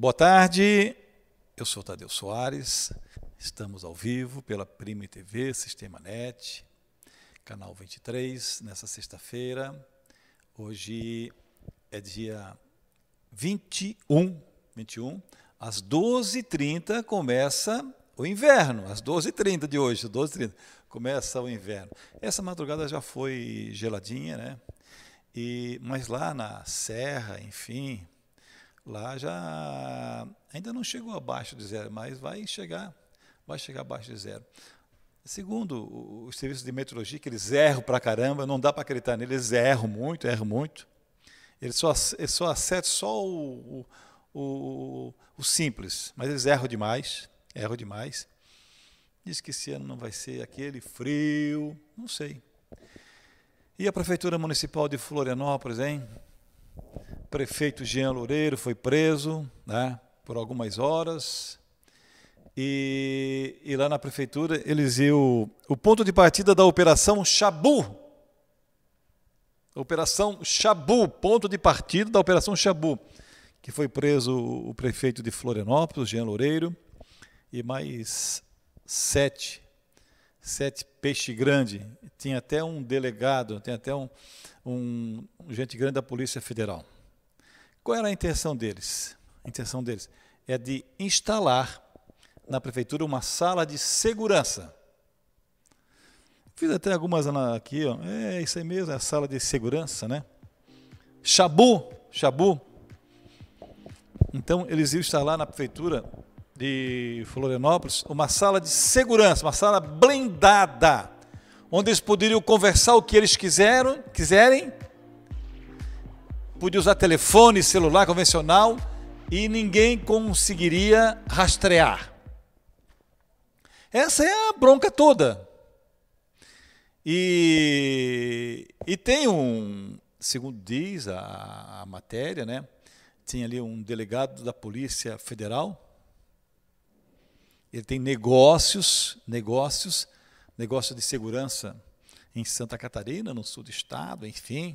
Boa tarde, eu sou Tadeu Soares, estamos ao vivo pela Prime TV, Sistema Net, canal 23, nessa sexta-feira. Hoje é dia 21, 21, às 12h30 começa o inverno, às 12h30 de hoje, 12h30, começa o inverno. Essa madrugada já foi geladinha, né? E, mas lá na serra, enfim, lá já ainda não chegou abaixo de zero, mas vai chegar, vai chegar abaixo de zero. Segundo os serviços de meteorologia, que eles erram pra caramba, não dá para acreditar neles, eles erram muito, erram muito. Eles só, eles só acertam só o, o, o, o simples, mas eles erram demais, erram demais. Diz que esse ano não vai ser aquele frio, não sei. E a Prefeitura Municipal de Florianópolis, hein? prefeito Jean Loureiro foi preso né, por algumas horas. E, e, lá na prefeitura eles iam. O ponto de partida da Operação Chabu, Operação Chabu, ponto de partida da Operação Chabu, que foi preso o prefeito de Florianópolis, Jean Loureiro, e mais sete, sete peixe grande. Tinha até um delegado, tem até um, um gente grande da Polícia Federal. Qual era a intenção deles? A intenção deles é de instalar na prefeitura uma sala de segurança. Fiz até algumas aqui, ó. É isso aí mesmo, é a sala de segurança, né? Xabu, Xabu. Então eles iam instalar na prefeitura de Florianópolis uma sala de segurança, uma sala blindada, onde eles poderiam conversar o que eles quiseram, quiserem podia usar telefone, celular convencional e ninguém conseguiria rastrear. Essa é a bronca toda. E, e tem um, segundo diz a, a matéria, né? Tinha ali um delegado da Polícia Federal. Ele tem negócios, negócios, negócio de segurança em Santa Catarina, no sul do estado, enfim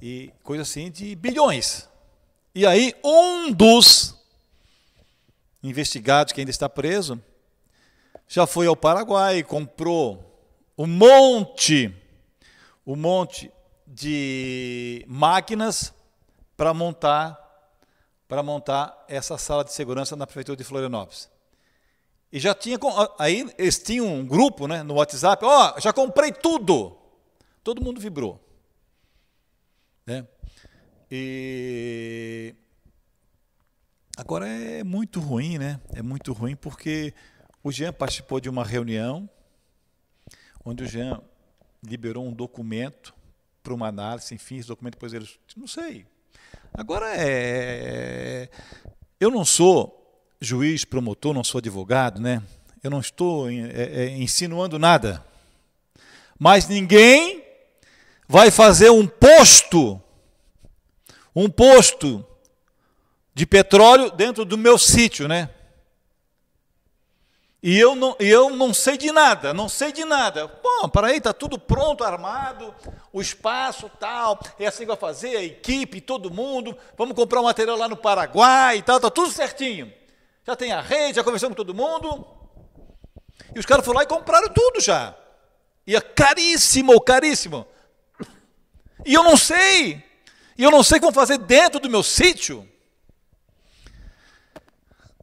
e coisa assim de bilhões. E aí um dos investigados que ainda está preso já foi ao Paraguai e comprou um monte, um monte de máquinas para montar para montar essa sala de segurança na prefeitura de Florianópolis. E já tinha aí eles tinham um grupo, né, no WhatsApp, ó, oh, já comprei tudo. Todo mundo vibrou. E agora é muito ruim, né? É muito ruim porque o Jean participou de uma reunião onde o Jean liberou um documento para uma análise, enfim, esse documento depois eles, não sei. Agora é, é eu não sou juiz, promotor, não sou advogado, né? Eu não estou é, é, insinuando nada. Mas ninguém vai fazer um posto um posto de petróleo dentro do meu sítio, né? E eu não, eu não sei de nada, não sei de nada. Bom, para aí, está tudo pronto, armado, o espaço tal, é assim que vai fazer, a equipe, todo mundo, vamos comprar o um material lá no Paraguai e tal, está tudo certinho. Já tem a rede, já conversamos com todo mundo. E os caras foram lá e compraram tudo já. E é caríssimo, caríssimo. E eu não sei. E eu não sei o que vão fazer dentro do meu sítio.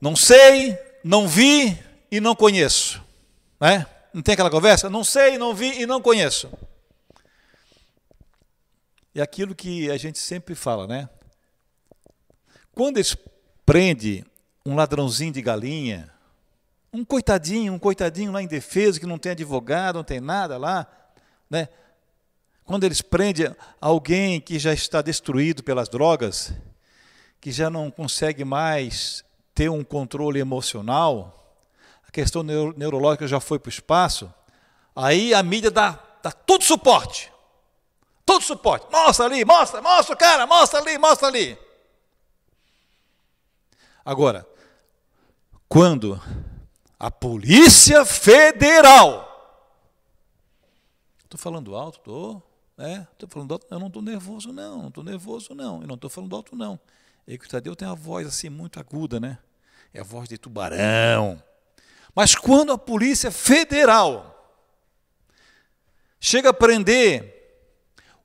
Não sei, não vi e não conheço. Né? Não tem aquela conversa? Não sei, não vi e não conheço. É aquilo que a gente sempre fala, né? Quando eles prende um ladrãozinho de galinha, um coitadinho, um coitadinho lá em defesa que não tem advogado, não tem nada lá, né? Quando eles prendem alguém que já está destruído pelas drogas, que já não consegue mais ter um controle emocional, a questão neuro neurológica já foi para o espaço, aí a mídia dá, dá todo suporte. Todo suporte. Mostra ali, mostra, mostra o cara, mostra ali, mostra ali. Agora, quando a Polícia Federal. Estou falando alto, estou. Né? falando alto, eu não estou nervoso, não, não estou nervoso, não, eu não estou falando alto, não. E é que o Tadeu tem a voz assim muito aguda, né? É a voz de tubarão. Mas quando a Polícia Federal chega a prender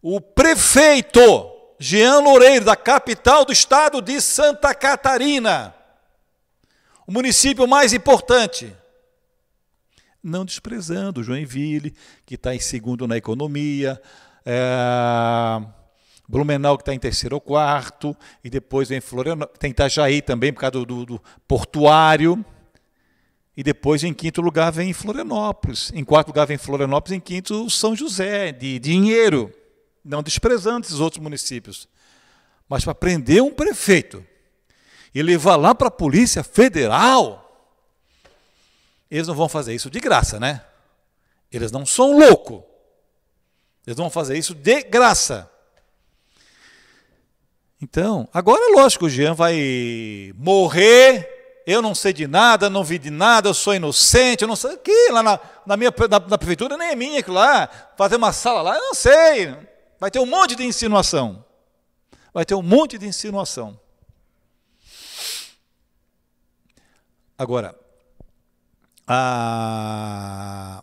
o prefeito Jean Loureiro, da capital do estado de Santa Catarina, o município mais importante. Não desprezando Joinville, que está em segundo na economia, é... Blumenau que está em terceiro ou quarto, e depois vem Florianópolis, tem Itajaí também por causa do, do, portuário, e depois em quinto lugar vem Florianópolis, em quarto lugar vem Florianópolis, em quinto São José, de dinheiro, não desprezando esses outros municípios, mas para prender um prefeito e levar lá para a Polícia Federal, eles não vão fazer isso de graça, né? Eles não são loucos. Eles vão fazer isso de graça. Então, agora, lógico, o Jean vai morrer. Eu não sei de nada, não vi de nada, eu sou inocente, eu não sei. Aqui, lá na, na minha, na, na prefeitura nem é minha, aquilo lá. Fazer uma sala lá, eu não sei. Vai ter um monte de insinuação. Vai ter um monte de insinuação. Agora, a,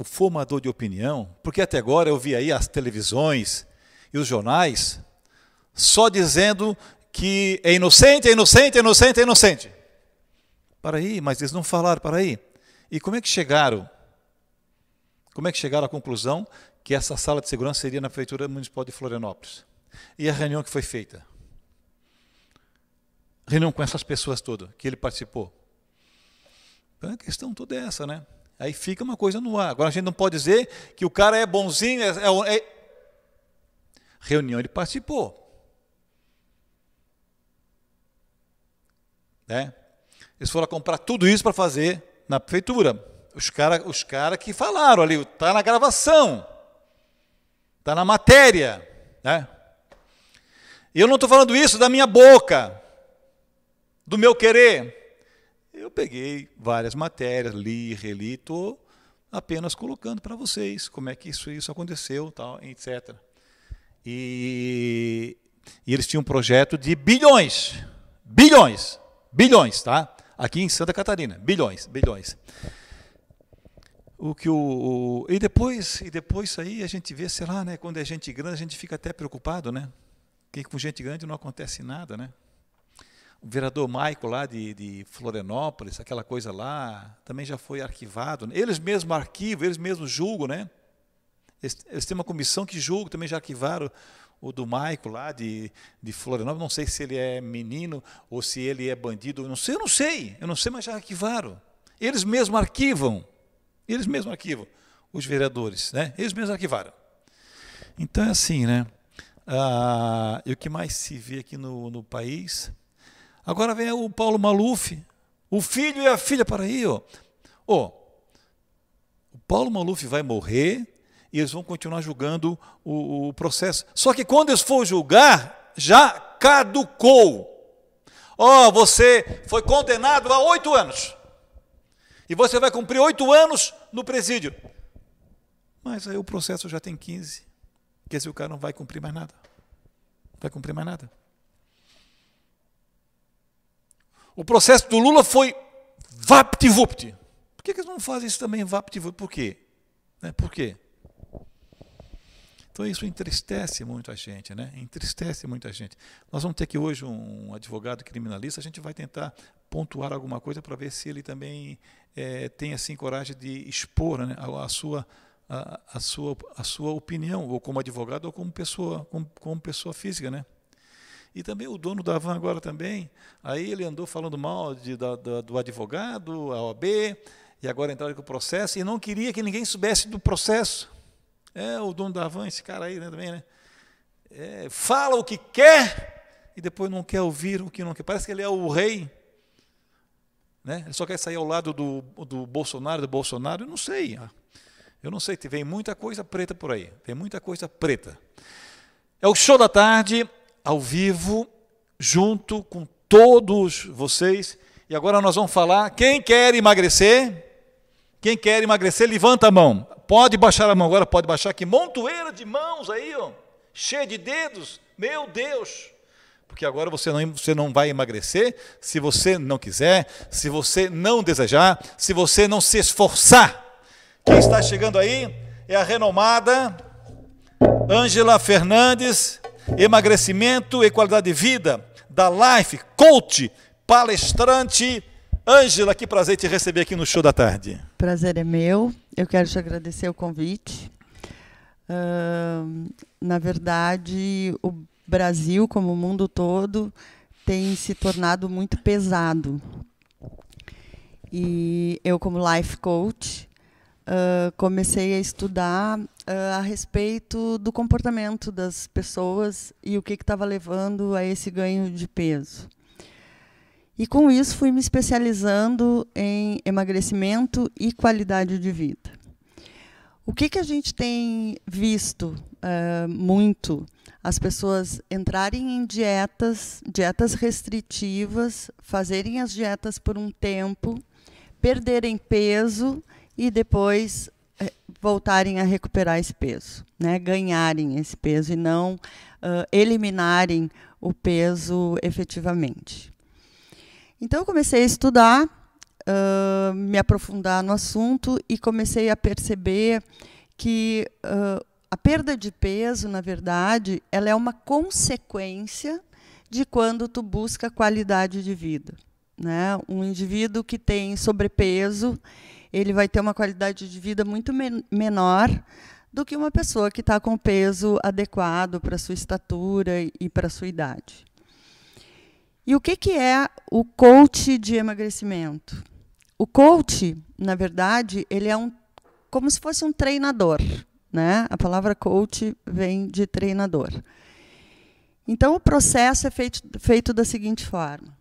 o formador de opinião, porque até agora eu vi aí as televisões e os jornais só dizendo que é inocente, é inocente, é inocente, é inocente. Para aí, mas eles não falaram, para aí. E como é que chegaram? Como é que chegaram à conclusão que essa sala de segurança seria na Prefeitura Municipal de Florianópolis? E a reunião que foi feita? Reunião com essas pessoas todas, que ele participou. Então a questão toda é essa, né? Aí fica uma coisa no ar. Agora a gente não pode dizer que o cara é bonzinho. É, é... é- Reunião ele participou. Né? Eles foram comprar tudo isso para fazer na prefeitura. Os caras os cara que falaram ali, está na gravação, está na matéria. Né? Eu não estou falando isso da minha boca, do meu querer. Eu peguei várias matérias, li, reli, estou apenas colocando para vocês como é que isso, isso aconteceu, tal, etc. E, e eles tinham um projeto de bilhões, bilhões, bilhões, tá? Aqui em Santa Catarina, bilhões, bilhões. O que o, o e depois e depois aí a gente vê, sei lá, né? Quando é gente grande a gente fica até preocupado, né? Porque com gente grande não acontece nada, né? o vereador Maico lá de, de, Florianópolis, aquela coisa lá, também já foi arquivado. Né? Eles mesmos arquivam, eles mesmos julgam, né? Eles, eles têm uma comissão que julga, também já arquivaram o do Maico lá de, de Florianópolis. Não sei se ele é menino ou se ele é bandido, não sei, eu não sei, eu não sei, mas já arquivaram. Eles mesmos arquivam, eles mesmos arquivam, os vereadores, né? Eles mesmos arquivaram. Então é assim, né? Ah, e o que mais se vê aqui no, no país Agora vem o Paulo Maluf, o filho e a filha para aí, ó. ó o Paulo Maluf vai morrer e eles vão continuar julgando o, o processo. Só que quando eles for julgar, já caducou. Ó, oh, você foi condenado a oito anos. E você vai cumprir oito anos no presídio. Mas aí o processo já tem 15. Porque se o cara não vai cumprir mais nada. Vai cumprir mais nada. O processo do Lula foi vapt-vupt. Por que, que eles não fazem isso também vapt-vupt? Por quê? Né? Por quê? Então isso entristece muito a gente, né? Entristece muito a gente. Nós vamos ter aqui hoje um advogado criminalista, a gente vai tentar pontuar alguma coisa para ver se ele também é, tem assim coragem de expor né, a, a, sua, a, a, sua, a sua opinião, ou como advogado ou como pessoa, como, como pessoa física, né? E também o dono da van agora também, aí ele andou falando mal de, da, da, do advogado, a OAB, e agora entraram com o processo, e não queria que ninguém soubesse do processo. É o dono da van, esse cara aí né, também, né? É, fala o que quer e depois não quer ouvir o que não quer. Parece que ele é o rei. Né? Ele só quer sair ao lado do, do Bolsonaro, do Bolsonaro, eu não sei. Ah. Eu não sei, vem muita coisa preta por aí. Vem muita coisa preta. É o show da tarde ao vivo junto com todos vocês. E agora nós vamos falar. Quem quer emagrecer? Quem quer emagrecer, levanta a mão. Pode baixar a mão agora, pode baixar. Que montoeira de mãos aí, ó, cheia de dedos. Meu Deus! Porque agora você não, você não vai emagrecer se você não quiser, se você não desejar, se você não se esforçar. Quem está chegando aí é a renomada Ângela Fernandes emagrecimento e qualidade de vida, da Life, coach, palestrante. Ângela, que prazer te receber aqui no Show da Tarde. Prazer é meu. Eu quero te agradecer o convite. Uh, na verdade, o Brasil, como o mundo todo, tem se tornado muito pesado. E eu, como life coach, ah, comecei a estudar uh, a respeito do comportamento das pessoas e o que estava levando a esse ganho de peso. E com isso fui me especializando em emagrecimento e qualidade de vida. O que, que a gente tem visto uh, muito? As pessoas entrarem em dietas, dietas restritivas, fazerem as dietas por um tempo, perderem peso e depois eh, voltarem a recuperar esse peso, né? ganharem esse peso e não uh, eliminarem o peso efetivamente. Então, eu comecei a estudar, uh, me aprofundar no assunto e comecei a perceber que uh, a perda de peso, na verdade, ela é uma consequência de quando tu busca qualidade de vida. Né? Um indivíduo que tem sobrepeso, ele vai ter uma qualidade de vida muito men menor do que uma pessoa que está com peso adequado para sua estatura e para sua idade. E o que, que é o coach de emagrecimento? O coach, na verdade, ele é um como se fosse um treinador, né? A palavra coach vem de treinador. Então o processo é feito, feito da seguinte forma: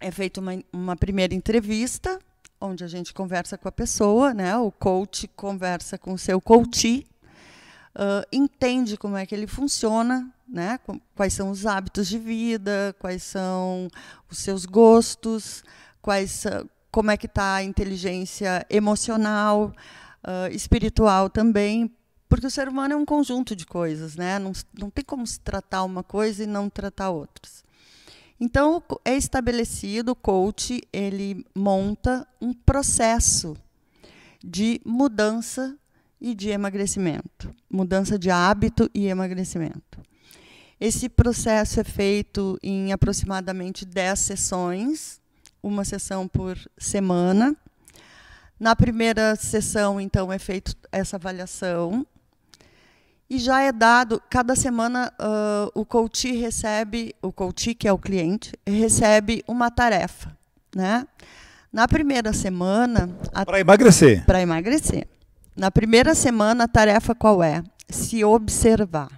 é feita uma, uma primeira entrevista onde a gente conversa com a pessoa, né? O coach conversa com o seu coach, uh, entende como é que ele funciona, né? Quais são os hábitos de vida, quais são os seus gostos, quais, como é que está a inteligência emocional, uh, espiritual também, porque o ser humano é um conjunto de coisas, né? Não, não tem como se tratar uma coisa e não tratar outras. Então, é estabelecido, o coach, ele monta um processo de mudança e de emagrecimento, mudança de hábito e emagrecimento. Esse processo é feito em aproximadamente 10 sessões, uma sessão por semana. Na primeira sessão, então, é feita essa avaliação e já é dado, cada semana uh, o coach recebe, o coach que é o cliente, recebe uma tarefa, né? Na primeira semana... Para emagrecer. Para emagrecer. Na primeira semana, a tarefa qual é? Se observar.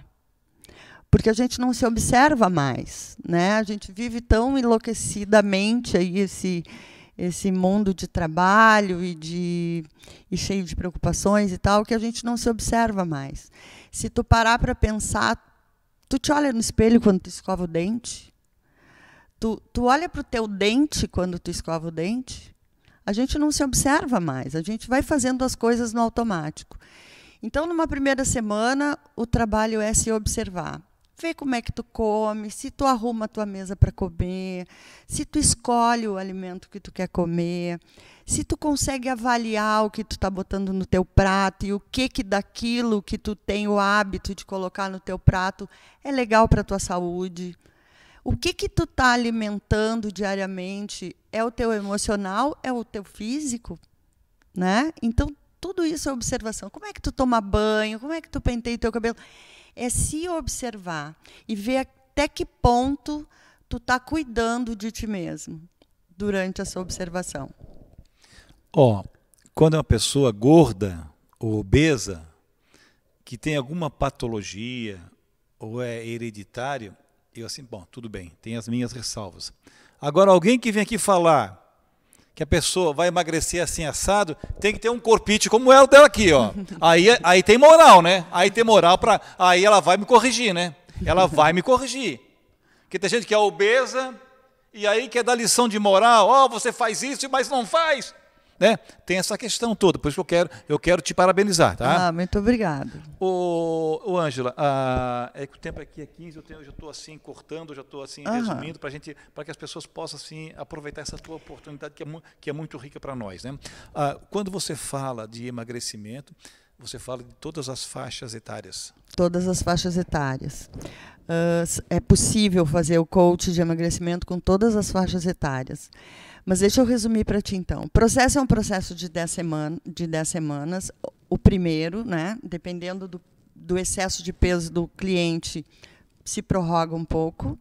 Porque a gente não se observa mais, né? A gente vive tão enlouquecidamente aí esse esse mundo de trabalho e de e cheio de preocupações e tal que a gente não se observa mais. Se tu parar para pensar, tu te olha no espelho quando tu escova o dente? Tu, tu olha para o teu dente quando tu escova o dente? A gente não se observa mais, a gente vai fazendo as coisas no automático. Então, numa primeira semana, o trabalho é se observar vê como é que tu come, se tu arruma a tua mesa para comer, se tu escolhe o alimento que tu quer comer, se tu consegue avaliar o que tu está botando no teu prato e o que que daquilo que tu tem o hábito de colocar no teu prato é legal para a tua saúde. O que que tu está alimentando diariamente é o teu emocional, é o teu físico, né? Então tudo isso é observação. Como é que tu toma banho? Como é que tu penteia o teu cabelo? é se observar e ver até que ponto tu está cuidando de ti mesmo durante essa observação. Ó, oh, quando é uma pessoa gorda ou obesa que tem alguma patologia ou é hereditário, eu assim, bom, tudo bem, tem as minhas ressalvas. Agora alguém que vem aqui falar que a pessoa vai emagrecer assim assado, tem que ter um corpite como o dela aqui, ó. Aí, aí tem moral, né? Aí tem moral para, aí ela vai me corrigir, né? Ela vai me corrigir. Porque tem gente que é obesa e aí quer dar lição de moral, ó, oh, você faz isso, mas não faz. Né? Tem essa questão toda, por isso que eu quero, eu quero te parabenizar, tá? Ah, muito obrigado. Ô, Ângela, ah, é que o tempo aqui é 15, eu, tenho, eu já estou assim cortando, já estou assim resumindo para gente, para que as pessoas possam assim aproveitar essa tua oportunidade que é, mu que é muito rica para nós, né? Ah, quando você fala de emagrecimento, você fala de todas as faixas etárias. Todas as faixas etárias. Uh, é possível fazer o coach de emagrecimento com todas as faixas etárias. Mas deixa eu resumir para ti então. O processo é um processo de 10 semana, de dez semanas. O primeiro, né, dependendo do, do excesso de peso do cliente, se prorroga um pouco.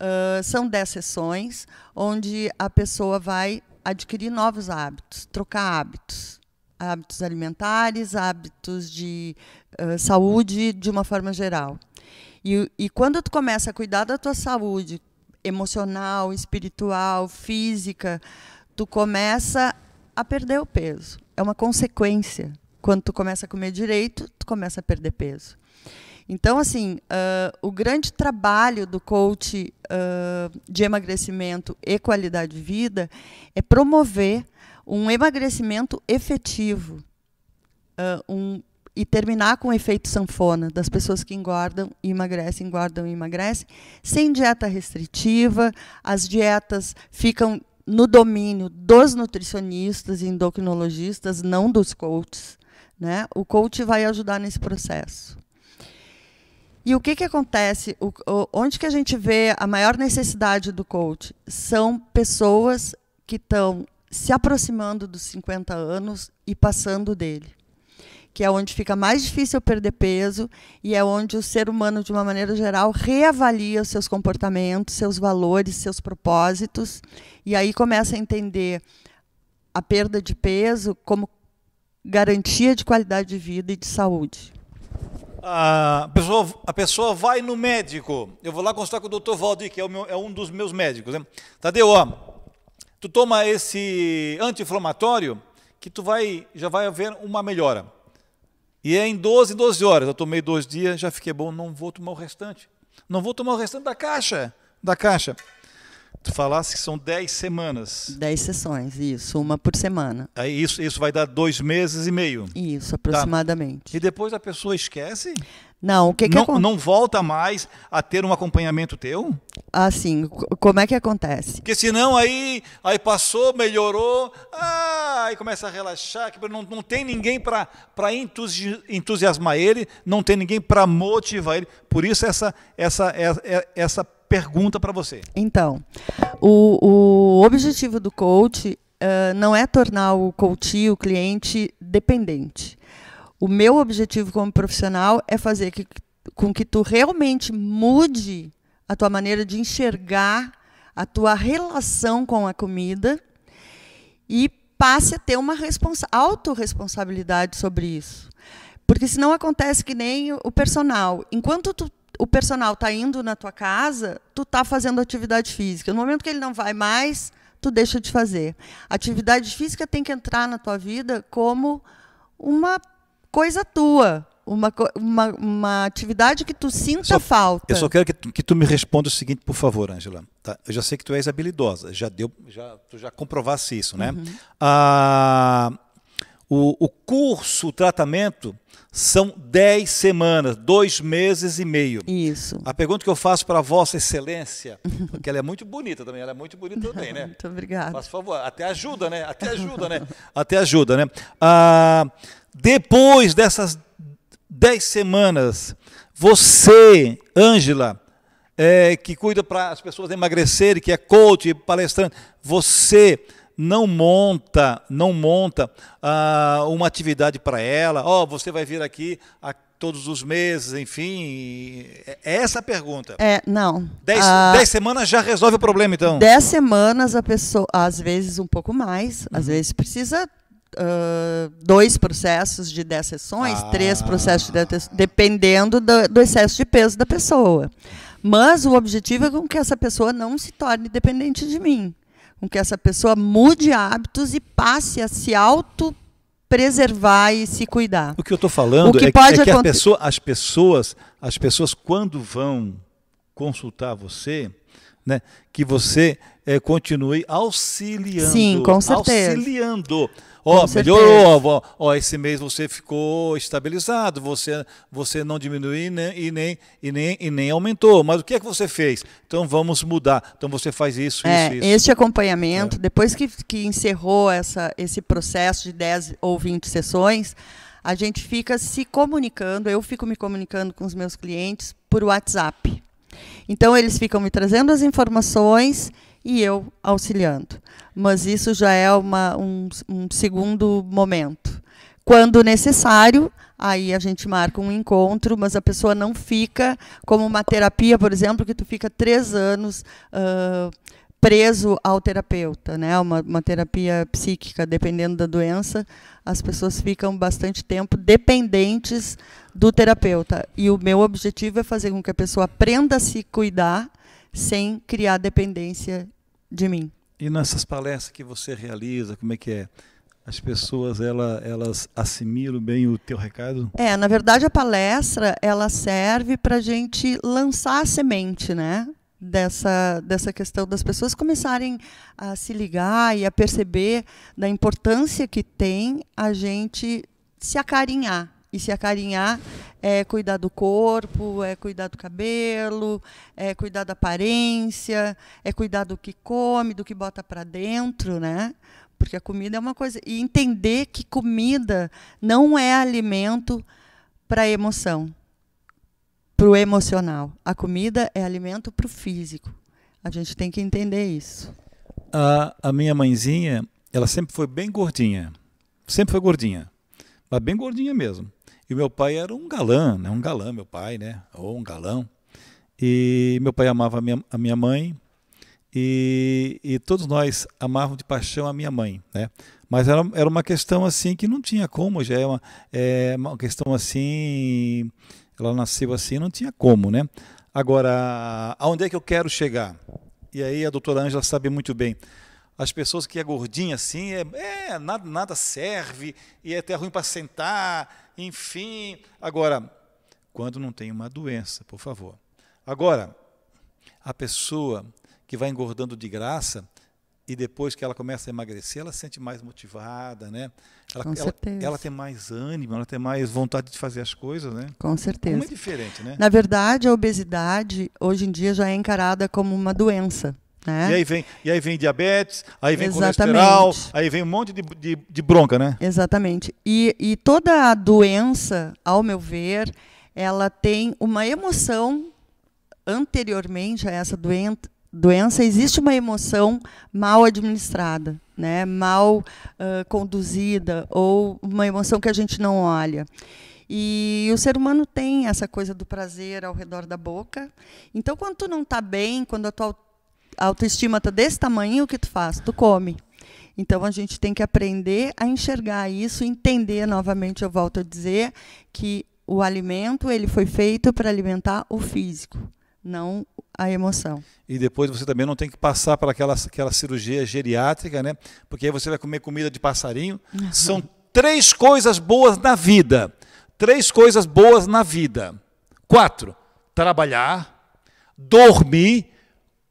Uh, são 10 sessões onde a pessoa vai adquirir novos hábitos, trocar hábitos. Hábitos alimentares, hábitos de uh, saúde de uma forma geral. E, e, quando tu começa a cuidar da tua saúde emocional, espiritual, física, tu começa a perder o peso. É uma consequência. Quando tu começa a comer direito, tu começa a perder peso. Então, assim, uh, o grande trabalho do coach uh, de emagrecimento e qualidade de vida é promover um emagrecimento efetivo, uh, um e terminar com o efeito sanfona das pessoas que engordam e emagrecem, engordam e emagrecem, sem dieta restritiva, as dietas ficam no domínio dos nutricionistas e endocrinologistas, não dos coaches. Né? O coach vai ajudar nesse processo. E o que, que acontece? O, onde que a gente vê a maior necessidade do coach? São pessoas que estão se aproximando dos 50 anos e passando dele que é onde fica mais difícil perder peso e é onde o ser humano, de uma maneira geral, reavalia seus comportamentos, seus valores, seus propósitos, e aí começa a entender a perda de peso como garantia de qualidade de vida e de saúde. A pessoa, a pessoa vai no médico. Eu vou lá consultar com o doutor Valdir, que é, meu, é, um dos meus médicos. Né? Tadeu, ó, tu toma esse anti-inflamatório que tu vai, já vai haver uma melhora. E é em 12, 12 horas. Eu tomei dois dias, já fiquei bom, não vou tomar o restante. Não vou tomar o restante da caixa. Da caixa. Tu falasse que são 10 semanas. 10 sessões, isso, uma por semana. Aí isso, isso vai dar dois meses e meio. Isso, tá. aproximadamente. Tá. E depois a pessoa esquece? Não, o que, que não, é... não volta mais a ter um acompanhamento teu? Assim, como é que acontece? Porque senão aí, aí passou, melhorou, ah, aí começa a relaxar, que não, não tem ninguém para entusi entusiasmar ele, não tem ninguém para motivar ele. Por isso essa, essa, essa, é, é, essa pergunta para você. Então, o, o objetivo do coach uh, não é tornar o coach, o cliente, dependente o meu objetivo como profissional é fazer que, com que tu realmente mude a tua maneira de enxergar a tua relação com a comida e passe a ter uma autorresponsabilidade sobre isso. Porque senão acontece que nem o personal. Enquanto tu, o personal está indo na tua casa, tu está fazendo atividade física. No momento que ele não vai mais, tu deixa de fazer. Atividade física tem que entrar na tua vida como uma coisa tua. Uma, uma, uma atividade que tu sinta só, falta. Eu só quero que, tu, que tu me responda o seguinte, por favor, Angela. Tá? Eu já sei que tu és habilidosa, já deu, já, tu já comprovasse isso, né? Uhum. Ah, o, o, curso, o tratamento, são 10 semanas, dois meses e meio. Isso. A pergunta que eu faço para Vossa Excelência, porque ela é muito bonita também, ela é muito bonita também, né? Muito obrigada. Mas, por favor, até ajuda, né? Até ajuda, né? Até ajuda, né? Ah, depois dessas dez semanas, você, Ângela, é, que cuida para as pessoas emagrecerem, que é coach, palestrante, você não monta, não monta ah, uma atividade para ela. Ó, oh, você vai vir aqui a, todos os meses, enfim. É, é essa a pergunta. É, não. Dez, ah, dez semanas já resolve o problema, então? Dez semanas a pessoa, às vezes um pouco mais, uhum. às vezes precisa Uh, dois processos de 10 sessões, ah. três processos de 10 dependendo do, do, excesso de peso da pessoa. Mas o objetivo é com que essa pessoa não se torne dependente de mim, com que essa pessoa mude hábitos e passe a se auto preservar e se cuidar. O que eu estou falando o que é, pode é que pessoa, as pessoas, as pessoas quando vão consultar você, né, que você é, continue auxiliando. Sim, com certeza. Auxiliando. Ó, oh, melhorou, ó, oh, esse mês você ficou estabilizado, você, você não diminuiu e nem, e, nem, e, nem, e nem aumentou. Mas o que é que você fez? Então vamos mudar. Então você faz isso, é, isso, isso. Este acompanhamento, é. depois que, que encerrou essa, esse processo de 10 ou 20 sessões, a gente fica se comunicando, eu fico me comunicando com os meus clientes por WhatsApp. Então, eles ficam me trazendo as informações e eu auxiliando. Mas isso já é uma, um, um segundo momento. Quando necessário, aí a gente marca um encontro, mas a pessoa não fica, como uma terapia, por exemplo, que tu fica três anos uh, preso ao terapeuta, né? Uma, uma, terapia psíquica, dependendo da doença, as pessoas ficam bastante tempo dependentes do terapeuta. E o meu objetivo é fazer com que a pessoa aprenda a se cuidar sem criar dependência de mim. E nessas palestras que você realiza, como é que é? As pessoas ela, elas assimilam bem o teu recado? É, na verdade a palestra ela serve para a gente lançar a semente, né? Dessa, dessa questão das pessoas começarem a se ligar e a perceber da importância que tem a gente se acarinhar, e se acarinhar é cuidar do corpo, é cuidar do cabelo, é cuidar da aparência, é cuidar do que come, do que bota para dentro, né? Porque a comida é uma coisa. E entender que comida não é alimento para emoção, para o emocional. A comida é alimento para o físico. A gente tem que entender isso. A, a minha mãezinha, ela sempre foi bem gordinha. Sempre foi gordinha. Mas bem gordinha mesmo. E meu pai era um galã, né? um galã, meu pai, né? Ou um galão. E meu pai amava a minha, a minha mãe, e, e, todos nós amávamos de paixão a minha mãe, né? Mas era, era uma questão assim que não tinha como, já é uma, é uma questão assim, ela nasceu assim, não tinha como, né? Agora, aonde é que eu quero chegar? E aí a doutora Ângela sabe muito bem as pessoas que é gordinha assim, é, é nada, nada serve, e é até ruim para sentar, enfim. Agora, quando não tem uma doença, por favor. Agora, a pessoa que vai engordando de graça e depois que ela começa a emagrecer, ela se sente mais motivada, né? Ela, Com certeza. Ela, ela tem mais ânimo, ela tem mais vontade de fazer as coisas, né? Com certeza. Como é diferente, né? Na verdade, a obesidade hoje em dia já é encarada como uma doença. Né? E, aí vem, e aí vem diabetes, aí vem Exatamente. colesterol, aí vem um monte de, de, de bronca, né? Exatamente. E, e toda a doença, ao meu ver, ela tem uma emoção anteriormente a essa doença, doença existe uma emoção mal administrada, né? mal uh, conduzida, ou uma emoção que a gente não olha. E o ser humano tem essa coisa do prazer ao redor da boca. Então, quando tu não está bem, quando a tua a autoestima tá desse tamanho, o que tu faz? Tu come. Então a gente tem que aprender a enxergar isso, entender novamente, eu volto a dizer que o alimento ele foi feito para alimentar o físico, não a emoção. E depois você também não tem que passar pelaquela aquela, aquela cirurgia geriátrica, né? Porque aí você vai comer comida de passarinho. Uhum. São três coisas boas na vida. Três coisas boas na vida. Quatro: trabalhar, dormir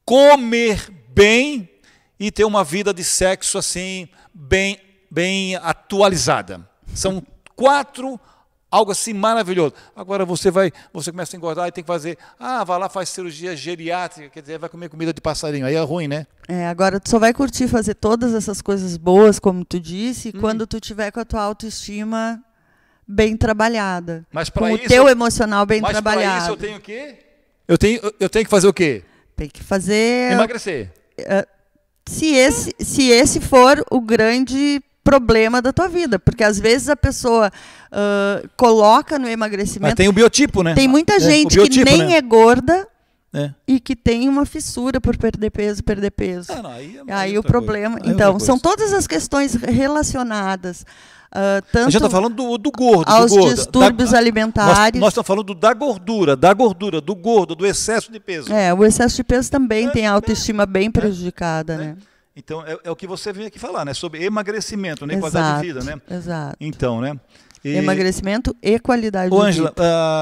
comer bem e ter uma vida de sexo assim bem bem atualizada. São quatro algo assim maravilhoso. Agora você vai, você começa a engordar e tem que fazer, ah, vai lá faz cirurgia geriátrica, quer dizer, vai comer comida de passarinho. Aí é ruim, né? É, agora tu só vai curtir fazer todas essas coisas boas, como tu disse, hum. quando tu tiver com a tua autoestima bem trabalhada. Mas para isso, o teu emocional bem mas trabalhado. Mas para isso eu tenho o quê? Eu tenho eu tenho que fazer o quê? Tem que fazer. Emagrecer. Eh, se, esse, se esse for o grande problema da tua vida, porque às vezes a pessoa uh, coloca no emagrecimento. Mas tem o biotipo, né? Tem muita é, gente biotipo, que nem né? é gorda é. e que tem uma fissura por perder peso, perder peso. Ah, não, aí, é aí o problema. Aí é então, são todas as questões relacionadas Uh, tanto a gente está falando do, do gordo. Aos do gordo, distúrbios da, alimentares. Nós, estamos falando da gordura, da gordura, do gordo, do excesso de peso. É, o excesso de peso também é, tem a é. autoestima bem é, prejudicada, é. né? Então, é, é, o que você veio aqui falar, né? Sobre emagrecimento, né? Exato, qualidade de vida, né? Exato. Então, né? E... Emagrecimento e qualidade Ô, de vida. Angela,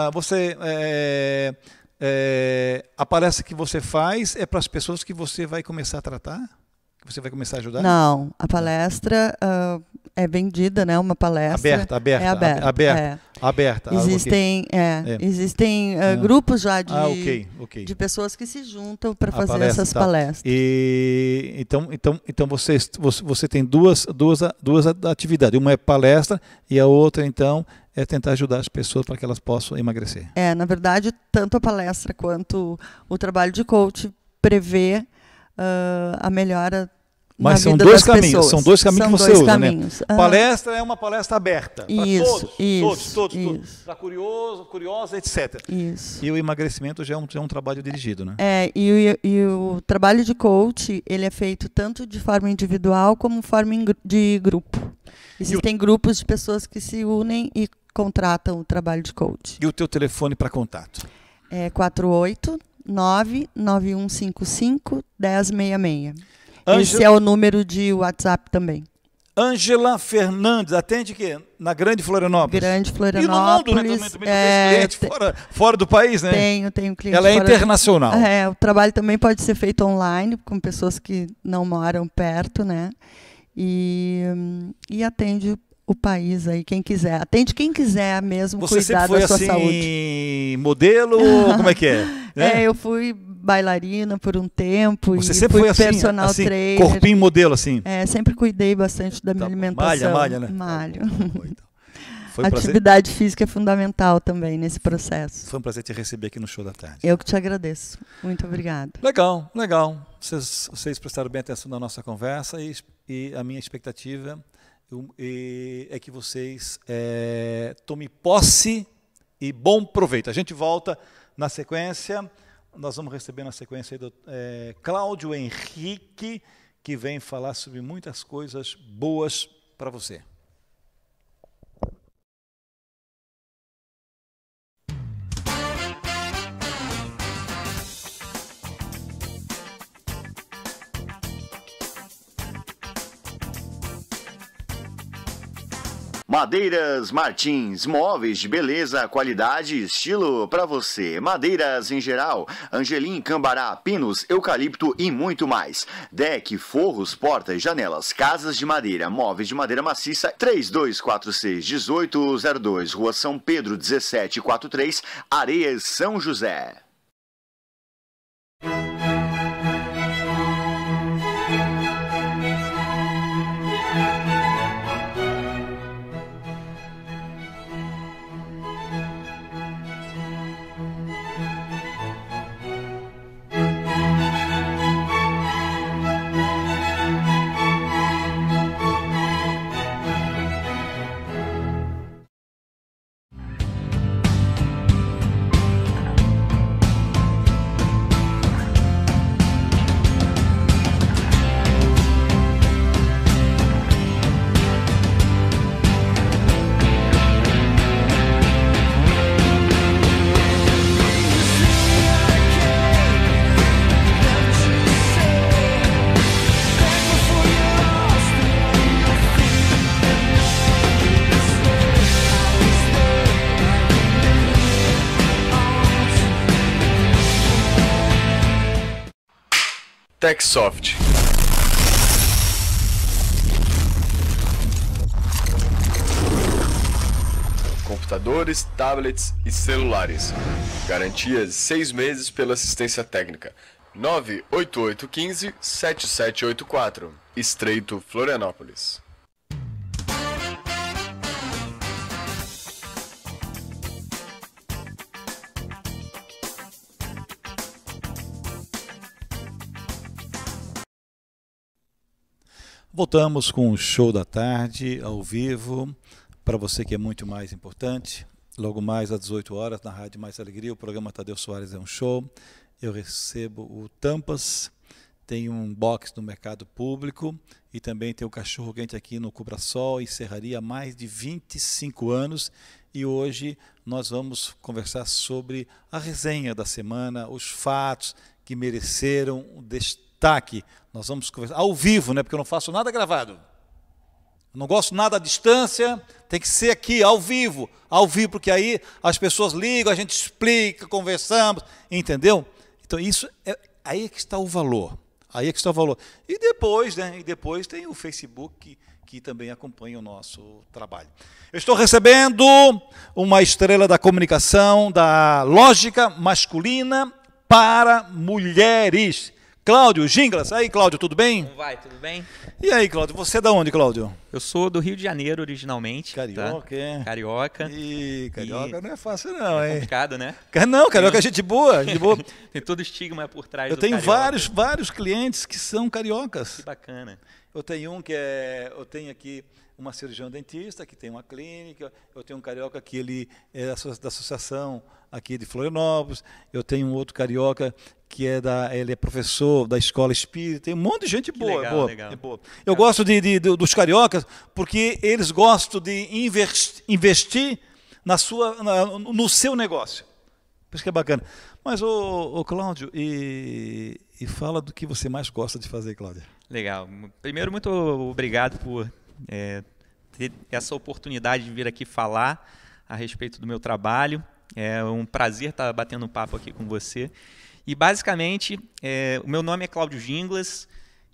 uh, você. É, é, a palestra que você faz é para as pessoas que você vai começar a tratar? Que você vai começar a ajudar? Não, a palestra uh, é vendida, né? Uma palestra. Aberta, é aberta. É aberta. aberta, é. aberta. É. Existem, ah, okay. é, existem uh, grupos já de, ah, okay, okay. de pessoas que se juntam para fazer palestra, essas tá. palestras. E, então, então, então você, você, você tem duas, duas, duas atividades. Uma é palestra e a outra, então, é tentar ajudar as pessoas para que elas possam emagrecer. É, na verdade, tanto a palestra quanto o trabalho de coach prevê uh, a melhora mas são dois, caminhos, são dois né? caminhos, são que você dois usa, caminhos. né? Ah. Palestra é uma palestra aberta. Isso, todos, isso, todos, todos, isso. todos. Para curioso, curiosa, etc. Isso. E o emagrecimento já é um, já é um trabalho dirigido, né? É, e, e o trabalho de coach, ele é feito tanto de forma individual como forma de grupo. Existem o... grupos de pessoas que se unem e contratam o trabalho de coach. E o teu telefone para contato? É 489 9155 1066. Esse é o número de WhatsApp também. Angela Fernandes, atende que na Grande Florianópolis. Grande Florianópolis. E no mundo, né? Também, também é, cliente fora, fora, do país, né? Tenho, tenho cliente. Ela é internacional. Do... É, o trabalho também pode ser feito online com pessoas que não moram perto, né? E, e atende o país aí, quem quiser. Atende quem quiser mesmo Você cuidar da sua assim, saúde. Você foi assim, modelo? como é que é? é né? É, eu fui bailarina por um tempo. Você sempre foi assim, personal assim, trainer. corpinho modelo, assim? É, sempre cuidei bastante da minha tá alimentação. Malha, malha, né? Malho. Tá então. Foi um Atividade prazer. física é fundamental também nesse processo. Foi um prazer te receber aqui no Show da Tarde. Eu que te agradeço. Muito obrigada. Legal, legal. Vocês, vocês prestaram bem atenção na nossa conversa e, e a minha expectativa é que vocês é, tomem posse e bom proveito. A gente volta na sequência. Nós vamos receber na sequência do é, Cláudio Henrique, que vem falar sobre muitas coisas boas para você. Madeiras Martins, móveis de beleza, qualidade e estilo para você. Madeiras em geral, angelim, cambará, pinos, eucalipto e muito mais. Deck, forros, portas, janelas, casas de madeira, móveis de madeira maciça, 3246 1802, Rua São Pedro 1743, Areias, São José. TechSoft. Computadores, tablets e celulares. Garantias 6 meses pela assistência técnica. 98815 7784. Estreito Florianópolis. Voltamos com o show da tarde, ao vivo, para você que é muito mais importante. Logo mais às 18 horas, na Rádio Mais Alegria, o programa Tadeu Soares é um show. Eu recebo o Tampas, tem um box no mercado público e também tem o cachorro quente aqui no Cubrasol e Serraria há mais de 25 anos. E hoje nós vamos conversar sobre a resenha da semana, os fatos que mereceram o destaque destaque. Nós vamos conversar ao vivo, né? Porque eu não faço nada gravado. Eu não gosto nada à distância, tem que ser aqui, ao vivo. Ao vivo, porque aí as pessoas ligam, a gente explica, conversamos, entendeu? Então, isso é aí é que está o valor. Aí é que está o valor. E depois, né? E depois tem o Facebook que, que também acompanha o nosso trabalho. Eu estou recebendo uma estrela da comunicação, da lógica masculina para mulheres. Cláudio Ginglas. Aí, Cláudio, tudo bem? Como vai, tudo bem? E aí, Cláudio, você é da onde, Cláudio? Eu sou do Rio de Janeiro originalmente. Carioca, tá? Carioca. É. Ih, carioca e... não é fácil não, é hein? complicado, né? Não, carioca é gente boa, gente boa. Tem todo estigma por trás Eu tenho carioca. vários, vários clientes que são cariocas. Que bacana. Eu tenho um que é, eu tenho aqui uma cirurgião dentista que tem uma clínica, eu tenho um carioca que ele é da associação aqui de Florianópolis, eu tenho um outro carioca que é da, ele é professor da escola espírita, tem um monte de gente boa, legal, boa, legal. boa. Eu é. gosto de, de, dos cariocas porque eles gostam de investi, investir na sua, na, no seu negócio. Por isso que é bacana. Mas, o Cláudio, e, e fala do que você mais gosta de fazer, Cláudia. Legal. Primeiro, muito obrigado por é, ter essa oportunidade de vir aqui falar a respeito do meu trabalho. É um prazer estar batendo um papo aqui com você. E basicamente, é, o meu nome é Cláudio Ginglas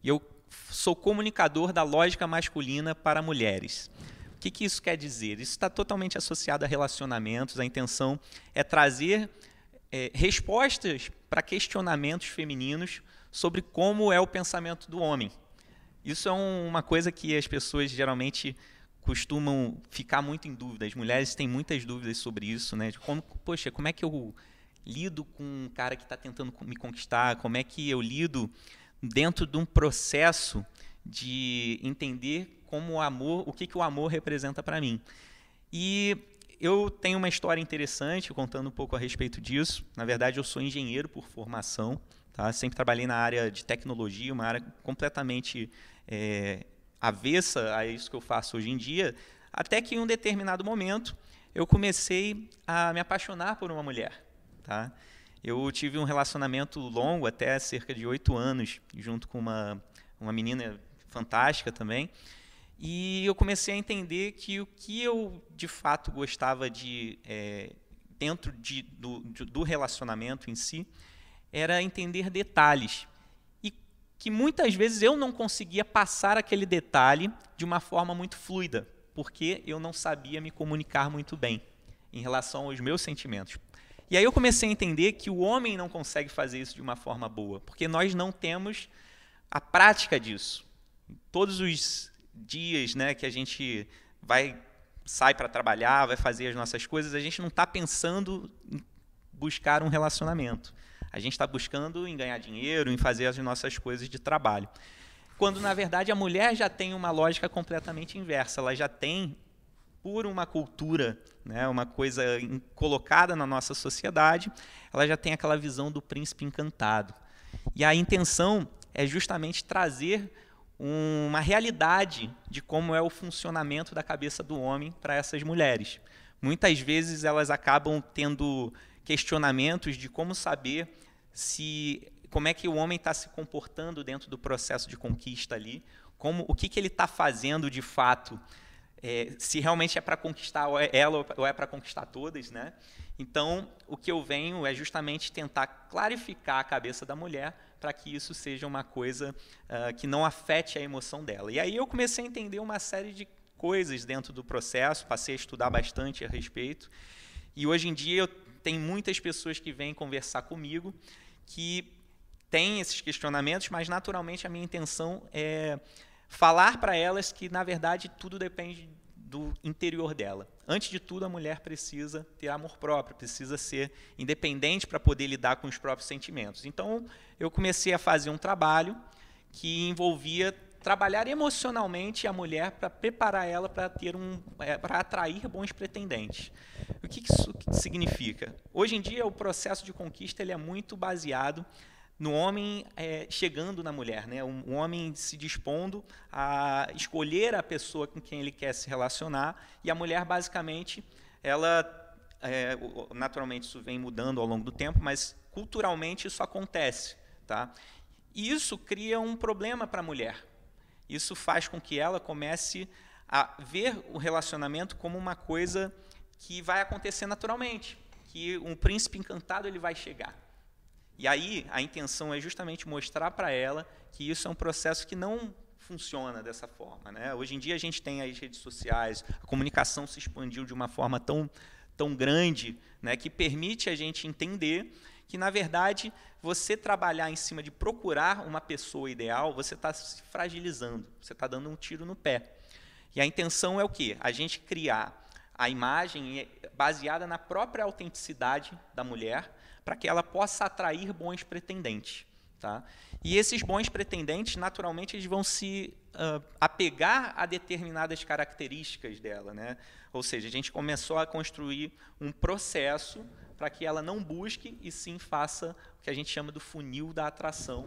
e eu sou comunicador da lógica masculina para mulheres. O que, que isso quer dizer? Isso está totalmente associado a relacionamentos. A intenção é trazer é, respostas para questionamentos femininos sobre como é o pensamento do homem. Isso é um, uma coisa que as pessoas geralmente costumam ficar muito em dúvida. As mulheres têm muitas dúvidas sobre isso, né? De como, poxa, como é que eu lido com um cara que está tentando me conquistar, como é que eu lido dentro de um processo de entender como o amor, o que, que o amor representa para mim. E eu tenho uma história interessante contando um pouco a respeito disso. Na verdade, eu sou engenheiro por formação, tá? sempre trabalhei na área de tecnologia, uma área completamente é, avessa a isso que eu faço hoje em dia, até que em um determinado momento eu comecei a me apaixonar por uma mulher. Tá? Eu tive um relacionamento longo, até cerca de oito anos, junto com uma, uma menina fantástica também. E eu comecei a entender que o que eu de fato gostava de, é, dentro de, do, do relacionamento em si, era entender detalhes. E que muitas vezes eu não conseguia passar aquele detalhe de uma forma muito fluida, porque eu não sabia me comunicar muito bem em relação aos meus sentimentos. E aí eu comecei a entender que o homem não consegue fazer isso de uma forma boa, porque nós não temos a prática disso. Todos os dias né, que a gente vai sai para trabalhar, vai fazer as nossas coisas, a gente não está pensando em buscar um relacionamento. A gente está buscando em ganhar dinheiro, em fazer as nossas coisas de trabalho. Quando, na verdade, a mulher já tem uma lógica completamente inversa. Ela já tem por uma cultura, né, uma coisa colocada na nossa sociedade, ela já tem aquela visão do príncipe encantado. E a intenção é justamente trazer uma realidade de como é o funcionamento da cabeça do homem para essas mulheres. Muitas vezes elas acabam tendo questionamentos de como saber se como é que o homem está se comportando dentro do processo de conquista ali, como o que, que ele está fazendo de fato é, se realmente é para conquistar é ela ou é para é conquistar todas, né? Então, o que eu venho é justamente tentar clarificar a cabeça da mulher para que isso seja uma coisa uh, que não afete a emoção dela. E aí eu comecei a entender uma série de coisas dentro do processo, passei a estudar bastante a respeito. E hoje em dia eu tenho muitas pessoas que vêm conversar comigo que têm esses questionamentos, mas naturalmente a minha intenção é falar para elas que, na verdade, tudo depende do interior dela. Antes de tudo, a mulher precisa ter amor próprio, precisa ser independente para poder lidar com os próprios sentimentos. Então, eu comecei a fazer um trabalho que envolvia trabalhar emocionalmente a mulher para preparar ela para ter um é, para atrair bons pretendentes. O que isso significa? Hoje em dia o processo de conquista ele é muito baseado no homem é, chegando na mulher, né? Um, um, homem se dispondo a escolher a pessoa com quem ele quer se relacionar e a mulher basicamente ela é, naturalmente isso vem mudando ao longo do tempo, mas culturalmente isso acontece, tá? E isso cria um problema para a mulher. Isso faz com que ela comece a ver o relacionamento como uma coisa que vai acontecer naturalmente, que um príncipe encantado ele vai chegar. E aí a intenção é justamente mostrar para ela que isso é um processo que não funciona dessa forma. Né? Hoje em dia a gente tem as redes sociais, a comunicação se expandiu de uma forma tão, tão grande né, que permite a gente entender que, na verdade, você trabalhar em cima de procurar uma pessoa ideal, você está se fragilizando, você está dando um tiro no pé. E a intenção é o quê? A gente criar a imagem eh, baseada na própria autenticidade da mulher, para que ela possa atrair bons pretendentes. Tá? E esses bons pretendentes, naturalmente, eles vão se uh, apegar a determinadas características dela. Né? Ou seja, a gente começou a construir um processo para que ela não busque e sim faça o que a gente chama do funil da atração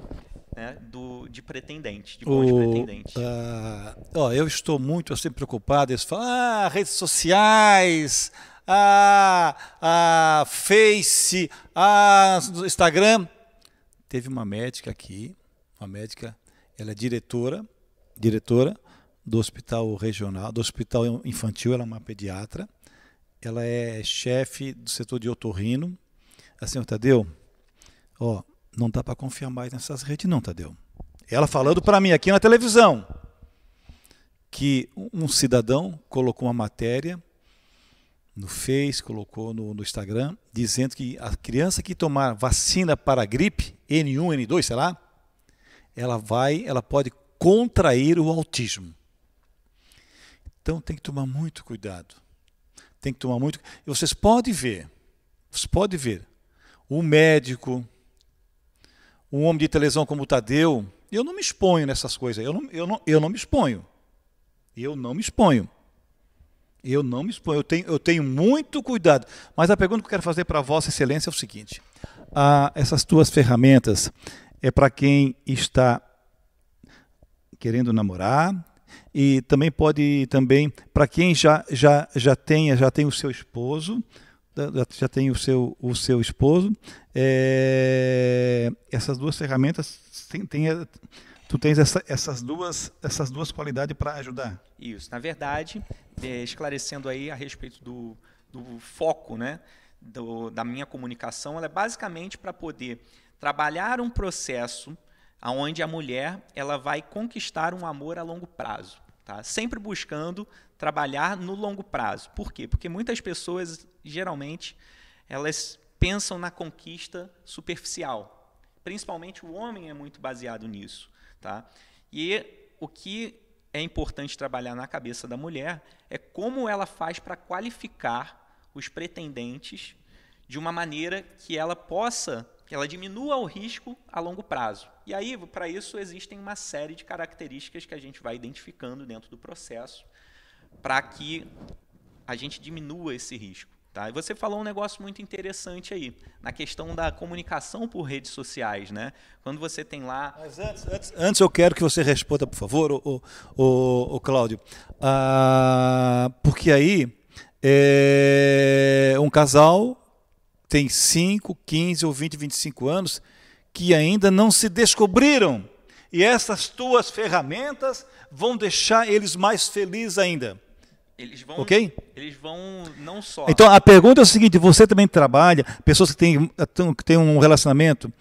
né? do, de pretendente, de bons o, pretendentes. Uh, ó, eu estou muito assim preocupado. Eles falam, ah, redes sociais, a, a Face, a Instagram. Teve uma médica aqui, uma médica, ela é diretora, diretora do hospital regional, do hospital infantil, ela é uma pediatra, ela é chefe do setor de otorrino. Assim, Tadeu, ó, não dá para confiar mais nessas redes não, Tadeu. Ela falando para mim aqui na televisão que um cidadão colocou uma matéria no Face, colocou no, no, Instagram, dizendo que a criança que tomar vacina para a gripe, N1, N2, sei lá, ela vai, ela pode contrair o autismo. Então tem que tomar muito cuidado. Tem que tomar muito. Vocês podem ver, vocês podem ver, o médico, um homem de televisão como o Tadeu, eu não me exponho nessas coisas, eu não, eu não, eu não me exponho. Eu não me exponho. Eu não me exponho, eu tenho, eu tenho muito cuidado. Mas a pergunta que eu quero fazer para Vossa Excelência é o seguinte: ah, essas tuas ferramentas é para quem está querendo namorar, e também pode também para quem já já já tenha já tem o seu esposo já tem o seu o seu esposo é, essas duas ferramentas têm tem tu tens essa, essas duas essas duas qualidades para ajudar. Isso, na verdade, é, esclarecendo aí a respeito do, do foco, né, do, da minha comunicação, ela é basicamente para poder trabalhar um processo aonde a mulher ela vai conquistar um amor a longo prazo, tá? Sempre buscando trabalhar no longo prazo. Por quê? Porque muitas pessoas geralmente elas pensam na conquista superficial. Principalmente o homem é muito baseado nisso. Tá? E o que é importante trabalhar na cabeça da mulher é como ela faz para qualificar os pretendentes de uma maneira que ela possa, que ela diminua o risco a longo prazo. E aí, para isso, existem uma série de características que a gente vai identificando dentro do processo para que a gente diminua esse risco. Tá? E você falou um negócio muito interessante aí, na questão da comunicação por redes sociais, né? Quando você tem lá. Mas antes, antes, antes eu quero que você responda, por favor, o, o, o Cláudio. Ah, porque aí é um casal tem 5, 15 ou 20, 25 anos que ainda não se descobriram. E essas tuas ferramentas vão deixar eles mais felizes ainda. Eles vão, ok? Eles vão não só. Então a pergunta é o seguinte: você também trabalha, pessoas que têm, que têm um relacionamento,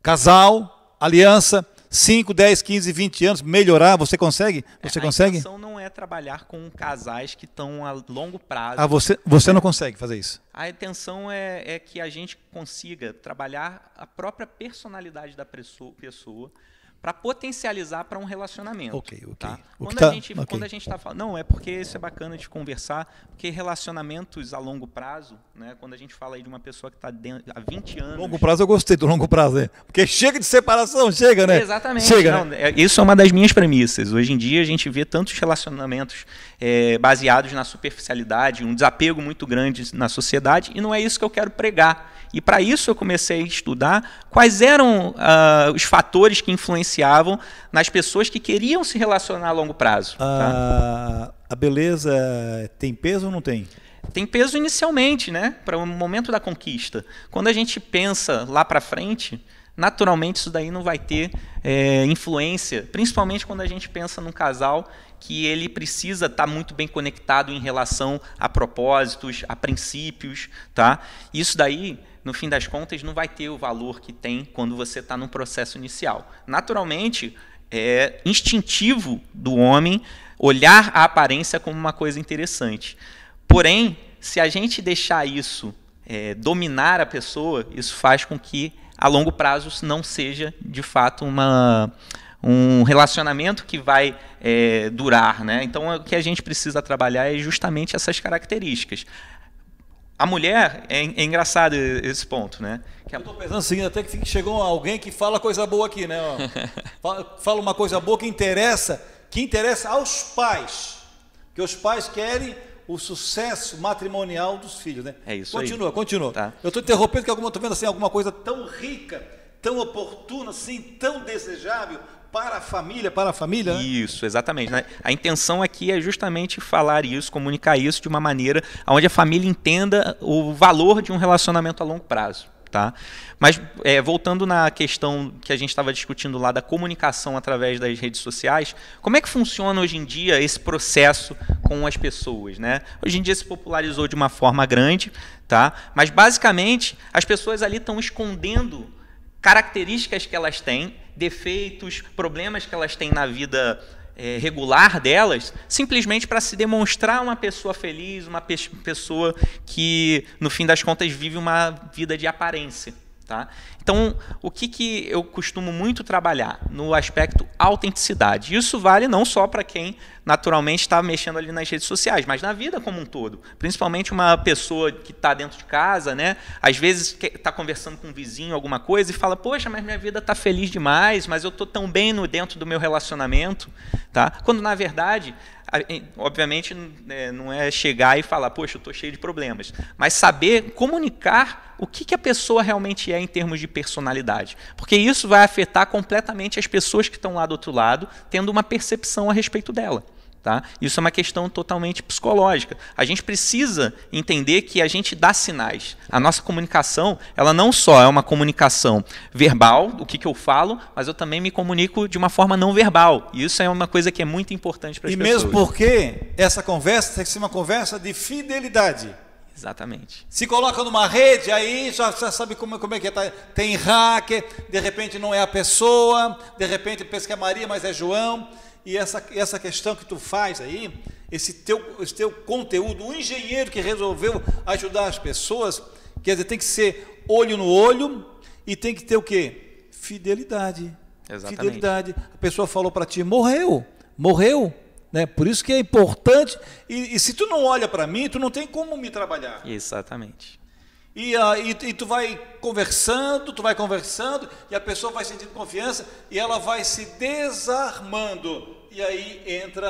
casal, aliança, 5, 10, 15, 20 anos, melhorar, você consegue? É, você a consegue? A não é trabalhar com casais que estão a longo prazo. Ah, você, você não é. consegue fazer isso? A intenção é, é que a gente consiga trabalhar a própria personalidade da pessoa para potencializar para um relacionamento. Ok, ok. Tá? Quando, tá, a gente, okay. quando a gente está falando. Não, é porque isso é bacana de conversar, porque relacionamentos a longo prazo, né? Quando a gente fala aí de uma pessoa que está há 20 anos. Longo prazo eu gostei do longo prazo, né? Porque chega de separação, chega, né? Exatamente. Chega, né? não, né? Isso é uma das minhas premissas. Hoje em dia a gente vê tantos relacionamentos é, baseados na superficialidade, um desapego muito grande na sociedade, e não é isso que eu quero pregar. E para isso eu comecei a estudar quais eram uh, os fatores que influenciaram influenciavam nas pessoas que queriam se relacionar a longo prazo. Ah, tá? A beleza tem peso ou não tem? Tem peso inicialmente, né? Para o momento da conquista. Quando a gente pensa lá para frente, naturalmente isso daí não vai ter é, influência, principalmente quando a gente pensa num casal que ele precisa estar tá muito bem conectado em relação a propósitos, a princípios, tá? Isso daí no fim das contas, não vai ter o valor que tem quando você está num processo inicial. Naturalmente, é instintivo do homem olhar a aparência como uma coisa interessante. Porém, se a gente deixar isso é, dominar a pessoa, isso faz com que a longo prazo não seja de fato uma, um relacionamento que vai é, durar. Né? Então, o que a gente precisa trabalhar é justamente essas características a mulher é, é, engraçado esse ponto, né? Que a... Eu estou pensando assim, até que chegou alguém que fala coisa boa aqui, né? fala, uma coisa boa que interessa, que interessa aos pais, que os pais querem o sucesso matrimonial dos filhos, né? É isso continua, aí. Continua, continua. Tá. Eu estou interrompendo que alguma, tô vendo assim alguma coisa tão rica, tão oportuna, assim, tão desejável para a família, para a família. Né? Isso, exatamente. Né? A intenção aqui é justamente falar isso, comunicar isso de uma maneira onde a família entenda o valor de um relacionamento a longo prazo. Tá? Mas é, voltando na questão que a gente estava discutindo lá da comunicação através das redes sociais, como é que funciona hoje em dia esse processo com as pessoas? Né? Hoje em dia se popularizou de uma forma grande, tá? mas basicamente as pessoas ali estão escondendo características que elas têm defeitos, problemas que elas têm na vida é, regular delas, simplesmente para se demonstrar uma pessoa feliz, uma pe pessoa que, no fim das contas, vive uma vida de aparência. Tá? Então, o que, que eu costumo muito trabalhar no aspecto autenticidade? Isso vale não só para quem naturalmente está mexendo ali nas redes sociais, mas na vida como um todo. Principalmente uma pessoa que está dentro de casa, né? às vezes está conversando com um vizinho, alguma coisa, e fala: Poxa, mas minha vida está feliz demais, mas eu estou tão bem no, dentro do meu relacionamento. Tá? Quando, na verdade, obviamente, é, não é chegar e falar: Poxa, eu estou cheio de problemas. Mas saber comunicar o que, que a pessoa realmente é em termos de personalidade. Porque isso vai afetar completamente as pessoas que estão lá do outro lado, tendo uma percepção a respeito dela. Tá? Isso é uma questão totalmente psicológica. A gente precisa entender que a gente dá sinais. A nossa comunicação, ela não só é uma comunicação verbal, o que, que eu falo, mas eu também me comunico de uma forma não verbal. E isso é uma coisa que é muito importante para as pessoas. E mesmo porque essa conversa tem que ser uma conversa de fidelidade. Exatamente. Se coloca numa rede, aí já, já sabe como, como é que é. Tá, tem hacker, de repente não é a pessoa, de repente pensa que é Maria, mas é João. E essa, essa questão que tu faz aí, esse teu, esse teu conteúdo, o engenheiro que resolveu ajudar as pessoas, quer dizer, tem que ser olho no olho e tem que ter o quê? Fidelidade. Exatamente. Fidelidade. A pessoa falou para ti, morreu, morreu, né? Por isso que é importante. E, e se tu não olha para mim, tu não tem como me trabalhar. Exatamente. E, uh, e, e, tu vai conversando, tu vai conversando, e a pessoa vai sentindo confiança e ela vai se desarmando. E aí entra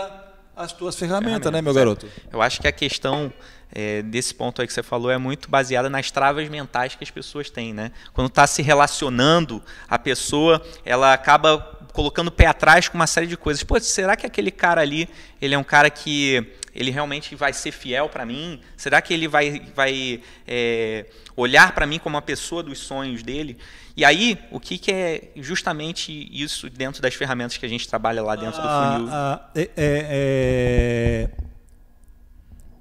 as tuas ferramentas, ferramentas né, meu é. garoto? Eu acho que a questão é, desse ponto aí que você falou é muito baseada nas travas mentais que as pessoas têm, né? Quando está se relacionando, a pessoa ela acaba colocando o pé atrás com uma série de coisas. Pô, será que aquele cara ali, ele é um cara que ele realmente vai ser fiel para mim? Será que ele vai, vai é, olhar para mim como uma pessoa dos sonhos dele? E aí, o que, que é justamente isso dentro das ferramentas que a gente trabalha lá dentro ah, do funil? Ah, é, é, é,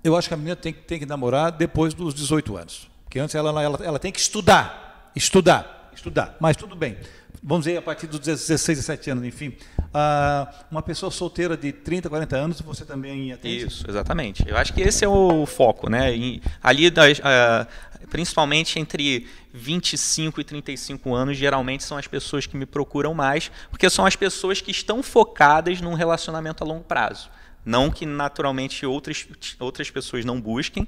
eu acho que a menina tem, tem que namorar depois dos 18 anos. Porque antes ela, ela, ela tem que estudar. Estudar. Estudar. Mas tudo bem vamos dizer, a partir dos 16, 17 anos, enfim, ah, uma pessoa solteira de 30, 40 anos, você também atende? Isso, exatamente. Eu acho que esse é o foco, né? E ali, ah, principalmente entre 25 e 35 anos, geralmente são as pessoas que me procuram mais, porque são as pessoas que estão focadas num relacionamento a longo prazo. Não que naturalmente outras, outras pessoas não busquem,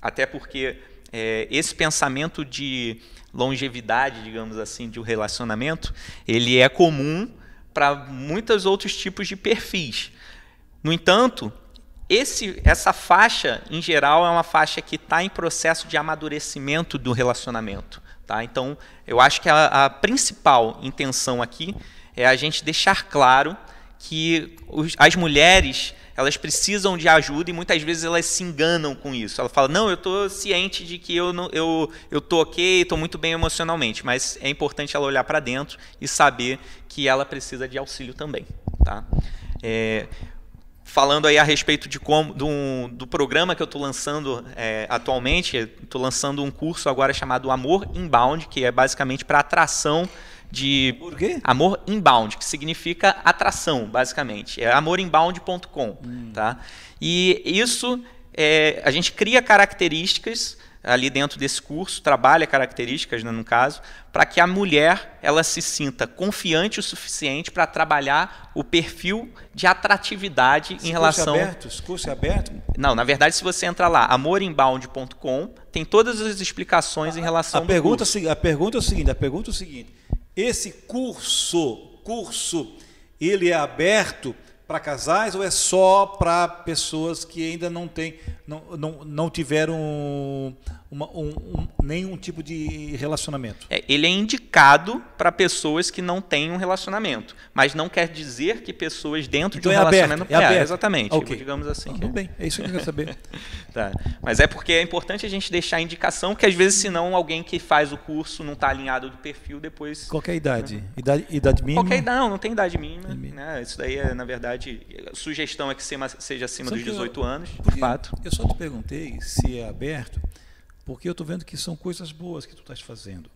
até porque é, esse pensamento de longevidade, digamos assim, de um relacionamento, ele é comum para muitos outros tipos de perfis. No entanto, esse, essa faixa, em geral, é uma faixa que está em processo de amadurecimento do relacionamento. Tá? Então, eu acho que a, a principal intenção aqui é a gente deixar claro que os, as mulheres elas precisam de ajuda e muitas vezes elas se enganam com isso. Ela fala: "Não, eu estou ciente de que eu não, eu eu OK, estou muito bem emocionalmente", mas é importante ela olhar para dentro e saber que ela precisa de auxílio também, tá? É, falando aí a respeito de como, do, do programa que eu estou lançando é, atualmente, estou lançando um curso agora chamado Amor Inbound, que é basicamente para atração de amor inbound, que significa atração, basicamente. É amorinbound.com, hum. tá? E isso é, a gente cria características ali dentro desse curso, trabalha características, né, no caso, para que a mulher ela se sinta confiante o suficiente para trabalhar o perfil de atratividade esse em relação. Curso é aberto? Esse curso é aberto? Não, na verdade, se você entrar lá, amorinbound.com, tem todas as explicações a, em relação. A pergunta, é curso. a pergunta é o seguinte: a pergunta é o seguinte. Esse curso, curso, ele é aberto para casais ou é só para pessoas que ainda não têm, não, não, não tiveram uma, um, um, nenhum tipo de relacionamento. É, ele é indicado para pessoas que não têm um relacionamento, mas não quer dizer que pessoas dentro então de um então é relacionamento aberto, é, é, aberto. exatamente, okay. digamos assim. Tá, tudo ah, bem, é isso que eu quero saber. tá. Mas é porque é importante a gente deixar a indicação, que às vezes senão alguém que faz o curso não está alinhado do perfil depois. Qualquer é idade, né? idade, idade mínima. Qualquer idade, não, não tem idade mínima. Né? Isso daí é na verdade a sugestão é que seja acima só dos 18 eu, anos, de fato. Eu só te perguntei se é aberto porque eu estou vendo que são coisas boas que tu estás fazendo.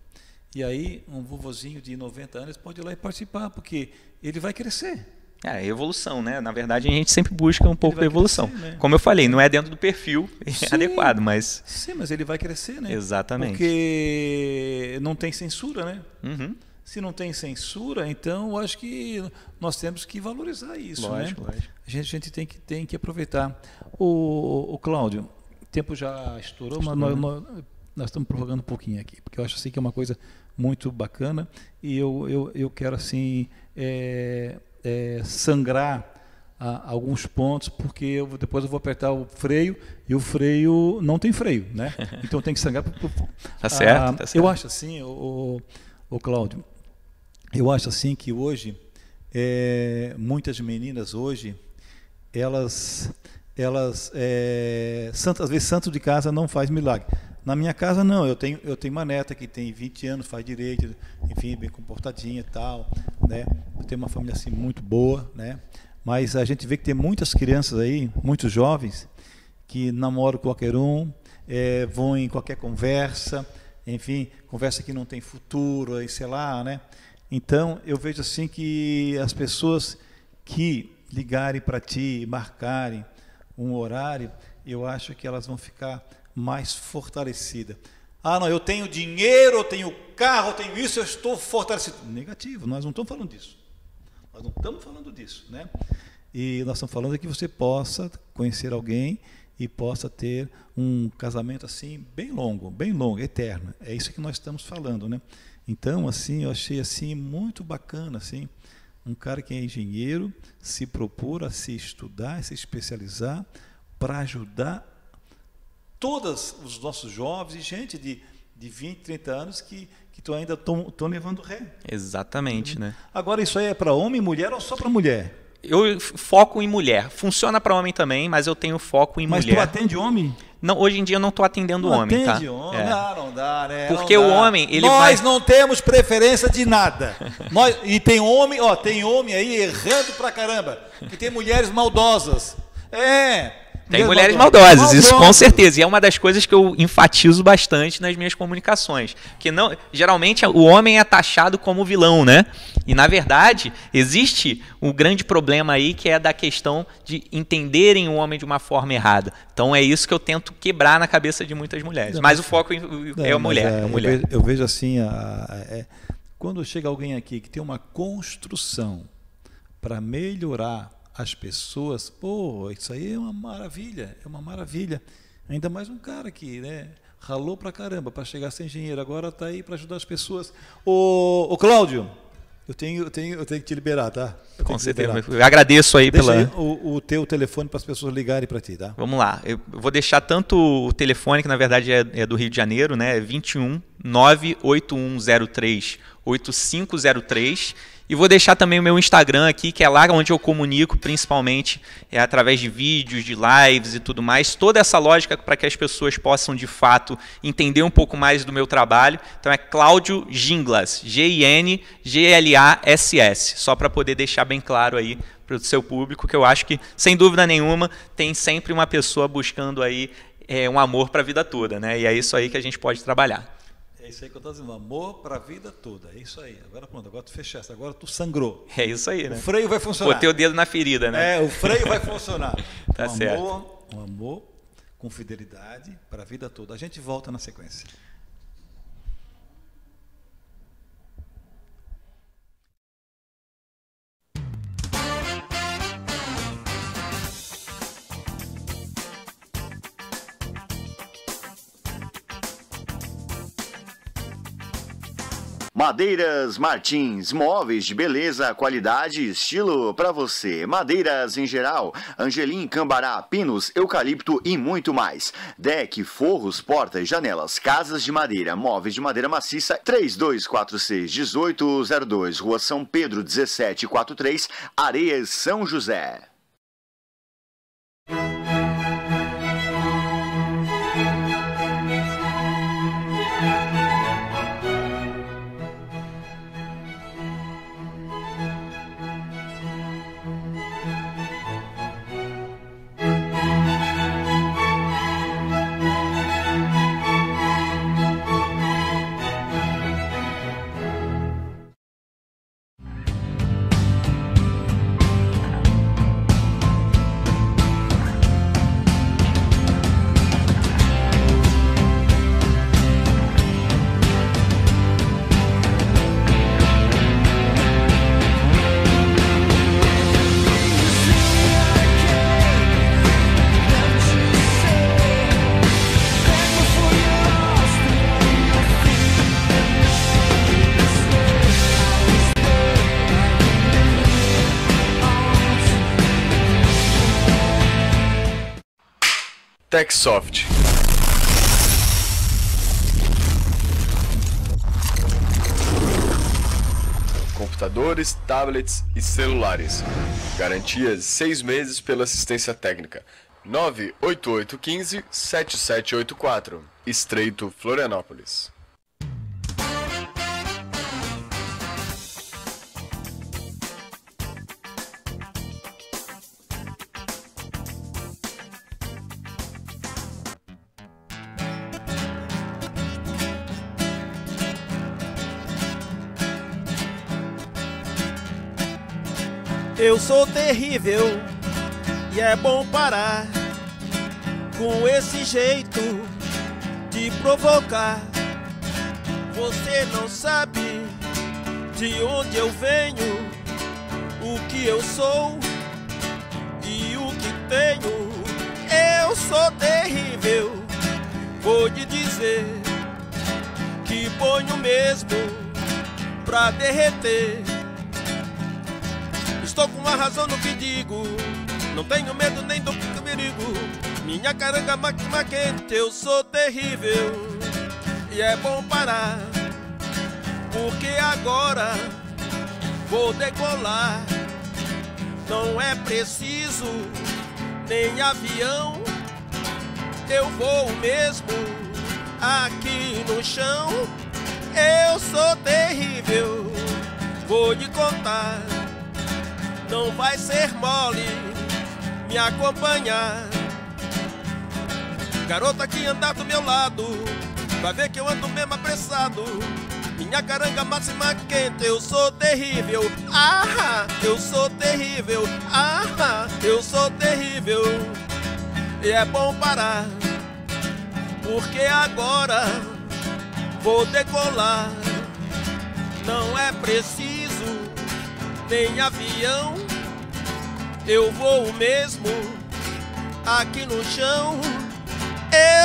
E aí, um vovozinho de 90 anos pode ir lá e participar, porque ele vai crescer. É, evolução, né? Na verdade, a gente sempre busca um pouco da evolução. Crescer, né? Como eu falei, não é dentro do perfil sim, adequado, mas. Sim, mas ele vai crescer, né? Exatamente. Porque não tem censura, né? Uhum. Se não tem censura, então eu acho que nós temos que valorizar isso, né? lógico, né? Lógico. A gente, a gente tem, que, tem que aproveitar. o, o Cláudio, tempo já estourou, mas nós, né? nós, nós, estamos prorrogando um pouquinho aqui, porque eu acho assim que é uma coisa muito bacana e eu, eu, eu quero assim é, é, sangrar a, alguns pontos, porque eu, depois eu vou apertar o freio e o freio não tem freio, né? Então tem que sangrar. Pro, Tá, certo, ah, tá, certo, Eu acho assim, o, o, o Cláudio, eu acho assim que hoje é, muitas meninas hoje elas elas é, santo, às vezes santo de casa não faz milagre. Na minha casa não, eu tenho eu tenho uma neta que tem 20 anos, faz direito, enfim, bem comportadinha e tal, né? Eu tenho uma família assim muito boa, né? Mas a gente vê que tem muitas crianças aí, muitos jovens que namoram qualquer um, é, vão em qualquer conversa, enfim, conversa que não tem futuro, aí sei lá, né? Então, eu vejo assim que as pessoas que ligarem para ti, marcarem, um horário, eu acho que elas vão ficar mais fortalecidas. Ah, não, eu tenho dinheiro, eu tenho carro, eu tenho isso, eu estou fortalecido. Negativo, nós não estamos falando disso. Nós não estamos falando disso, né? E nós estamos falando é que você possa conhecer alguém e possa ter um casamento assim bem longo, bem longo, eterno. É isso que nós estamos falando, né? Então, assim, eu achei assim muito bacana, assim. Um cara que é engenheiro se propor a se estudar, a se especializar para ajudar todos os nossos jovens e gente de, de 20, 30 anos que estão ainda estão levando ré. Exatamente, né? Agora, isso aí é para homem e mulher ou só para mulher? Eu foco em mulher. Funciona para homem também, mas eu tenho foco em mas mulher. Mas tu atende homem? Não, hoje em dia eu não estou atendendo não o homem, tá? Homem. É. Ah, não dá, né? Porque não dá. o homem, ele Nós vai... não temos preferência de nada. Nós, e tem homem, ó, tem homem aí errando pra caramba. que tem mulheres maldosas. É, tem mulheres maldosas, maldosas, isso com certeza. E é uma das coisas que eu enfatizo bastante nas minhas comunicações. Que não, geralmente o homem é taxado como vilão, né? E na verdade, existe um grande problema aí que é da questão de entenderem o homem de uma forma errada. Então é isso que eu tento quebrar na cabeça de muitas mulheres. mas, o foco é a mulher. É, é a mulher. Eu, vejo, eu, vejo, assim, a, a, é, quando chega alguém aqui que tem uma construção para melhorar as pessoas, pô, isso aí é uma maravilha, é uma maravilha. Ainda mais um cara que, né, ralou pra caramba para chegar a ser engenheiro, agora tá aí para ajudar as pessoas. Ô, ô Cláudio, eu tenho, eu, tenho, eu tenho que te liberar, tá? Eu Com certeza. eu agradeço aí Deixa pela. Aí o, o teu telefone para as pessoas ligarem para ti, tá? Vamos lá. Eu vou deixar tanto o telefone, que na verdade é, é do Rio de Janeiro, né? É 21 98103 8503 e vou deixar também o meu Instagram aqui, que é lá onde eu comunico principalmente, é através de vídeos, de lives e tudo mais. Toda essa lógica para que as pessoas possam de fato entender um pouco mais do meu trabalho. Então é Cláudio Ginglas, G-I-N G-L-A-S-S, só para poder deixar bem claro aí para o seu público, que eu acho que, sem dúvida nenhuma, tem sempre uma pessoa buscando aí é, um amor para a vida toda, né? E é isso aí que a gente pode trabalhar. É isso aí que eu estou dizendo, amor para a vida toda. É isso aí. Agora pronto, agora tu fechaste, agora tu sangrou. É isso aí, né? O freio vai funcionar. Botei o dedo na ferida, né? É, o freio vai funcionar. tá um certo. Amor, um amor com fidelidade para a vida toda. A gente volta na sequência. Madeiras Martins, móveis de beleza, qualidade e estilo para você. Madeiras em geral, angelim, cambará, pinos, eucalipto e muito mais. Deck, forros, portas, janelas, casas de madeira, móveis de madeira maciça, 3246 1802, Rua São Pedro 1743, Areias São José. TechSoft. Computadores, tablets e celulares. Garantias 6 meses pela assistência técnica. 98815 7784. Estreito Florianópolis. sou terrível e é bom parar com esse jeito de provocar. Você não sabe de onde eu venho, o que eu sou e o que tenho. Eu sou terrível, vou te dizer que ponho mesmo pra derreter estou com a razão no que digo. Não tenho medo nem do que perigo. Minha caranga máquina quente, eu sou terrível. E é bom parar, porque agora vou decolar. Não é preciso nem avião, eu vou mesmo aqui no chão. Eu sou terrível, vou lhe contar não vai ser mole me acompanhar. Garota que andar do meu lado, vai ver que eu ando mesmo apressado. Minha caranga máxima quente, eu sou terrível, ah, eu sou terrível, ah, eu sou terrível. E é bom parar, porque agora vou decolar. Não é preciso nem avião. Eu vou mesmo aqui no chão.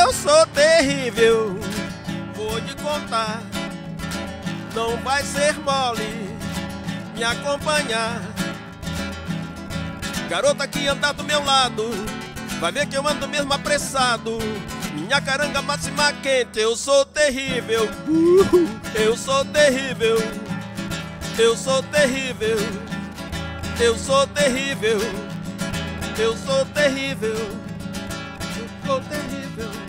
Eu sou terrível, vou te contar. Não vai ser mole me acompanhar. Garota que anda do meu lado, vai ver que eu ando mesmo apressado. Minha caranga máxima quente, eu sou terrível. Uh, eu sou terrível. Eu sou terrível, eu sou terrível, eu sou terrível, eu sou terrível.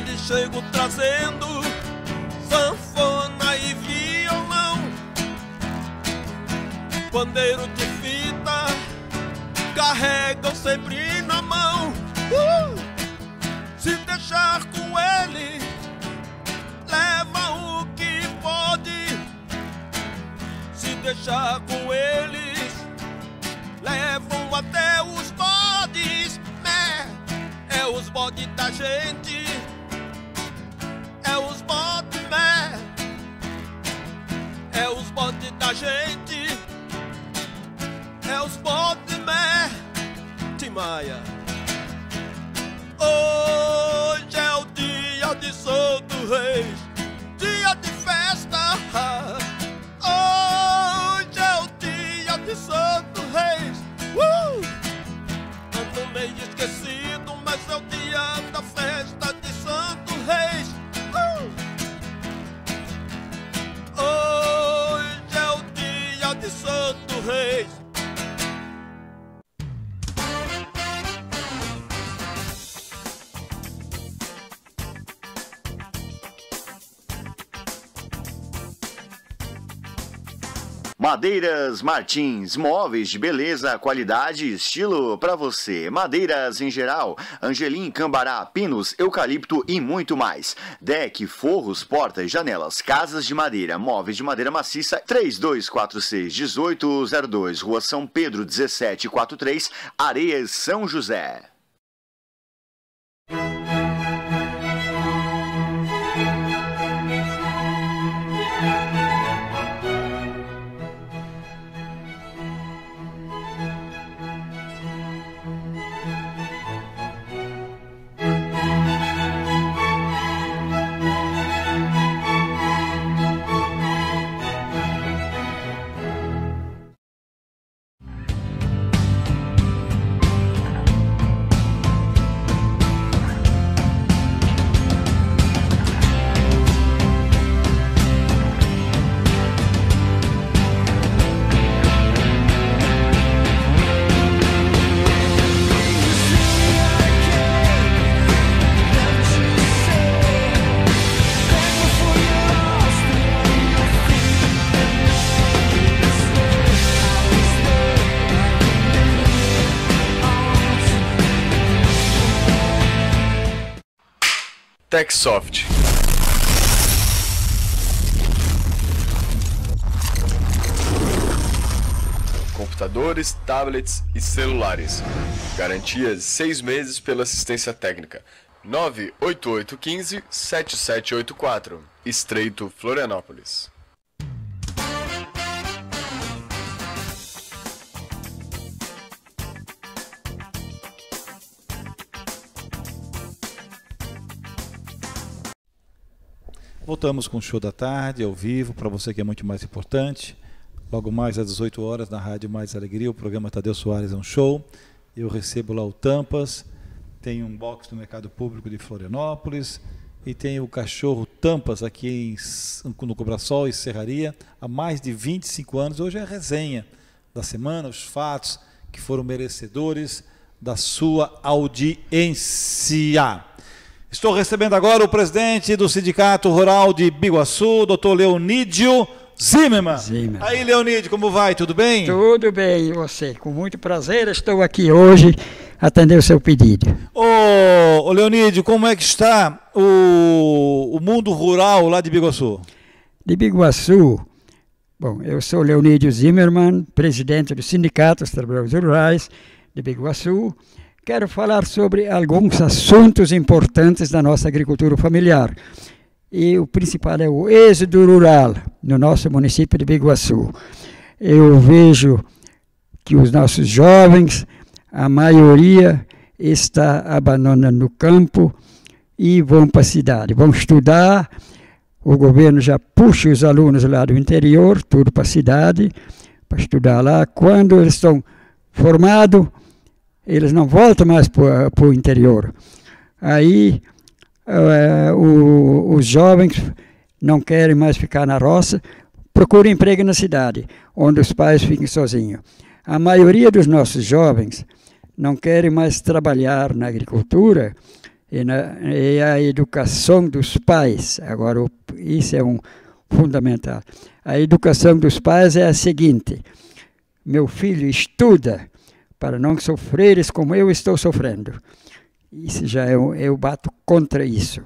eles chegam trazendo sanfona e violão, pandeiro de fita, carregam sempre na mão. Uh! Se deixar com ele, leva o que pode. Se deixar com eles, levam até os bodes, É, É os bodes da gente. É os bondes da gente É os bondes mé né? Timaia Hoje é o dia de Santo Reis Madeiras Martins, móveis de beleza, qualidade e estilo para você. Madeiras em geral, angelim, cambará, pinos, eucalipto e muito mais. Deck, forros, portas, janelas, casas de madeira, móveis de madeira maciça, 3246 1802, Rua São Pedro 1743, Areias São José. TechSoft. Computadores, tablets e celulares. Garantias 6 meses pela assistência técnica. 98815 7784. Estreito Florianópolis. Voltamos com o show da tarde, ao vivo, para você que é muito mais importante. Logo mais às 18 horas, na Rádio Mais Alegria, o programa Tadeu Soares é um show. Eu recebo lá o Tampas, tem um box do Mercado Público de Florianópolis e tem o cachorro Tampas aqui em, no Cobrasol e Serraria há mais de 25 anos. Hoje é a resenha da semana, os fatos que foram merecedores da sua audiência. Estou recebendo agora o presidente do Sindicato Rural de Biguaçu, doutor Leonídio Zimmermann. Aí, Leonídio, como vai? Tudo bem? Tudo bem, e você? Com muito prazer estou aqui hoje atender o seu pedido. Ô, Leonídio, como é que está o, o mundo rural lá de Biguaçu? De Biguaçu, Bom, eu sou Leonídio Zimmermann, presidente do Sindicato dos Trabalhadores Rurais de Biguaçu quero falar sobre alguns assuntos importantes da nossa agricultura familiar. E o principal é o êxodo rural no nosso município de Biguaçu. Eu vejo que os nossos jovens, a maioria, está abandonando o campo e vão para a cidade, vão estudar. O governo já puxa os alunos lá do interior, tudo para a cidade, para estudar lá. Quando eles estão formados, eles não voltam mais para o interior. Aí uh, o, os jovens não querem mais ficar na roça, procuram emprego na cidade, onde os pais fiquem sozinhos. A maioria dos nossos jovens não querem mais trabalhar na agricultura e, na, e a educação dos pais. Agora, isso é um fundamental. A educação dos pais é a seguinte: meu filho estuda para não sofreres como eu estou sofrendo. Isso já eu, é eu bato contra isso.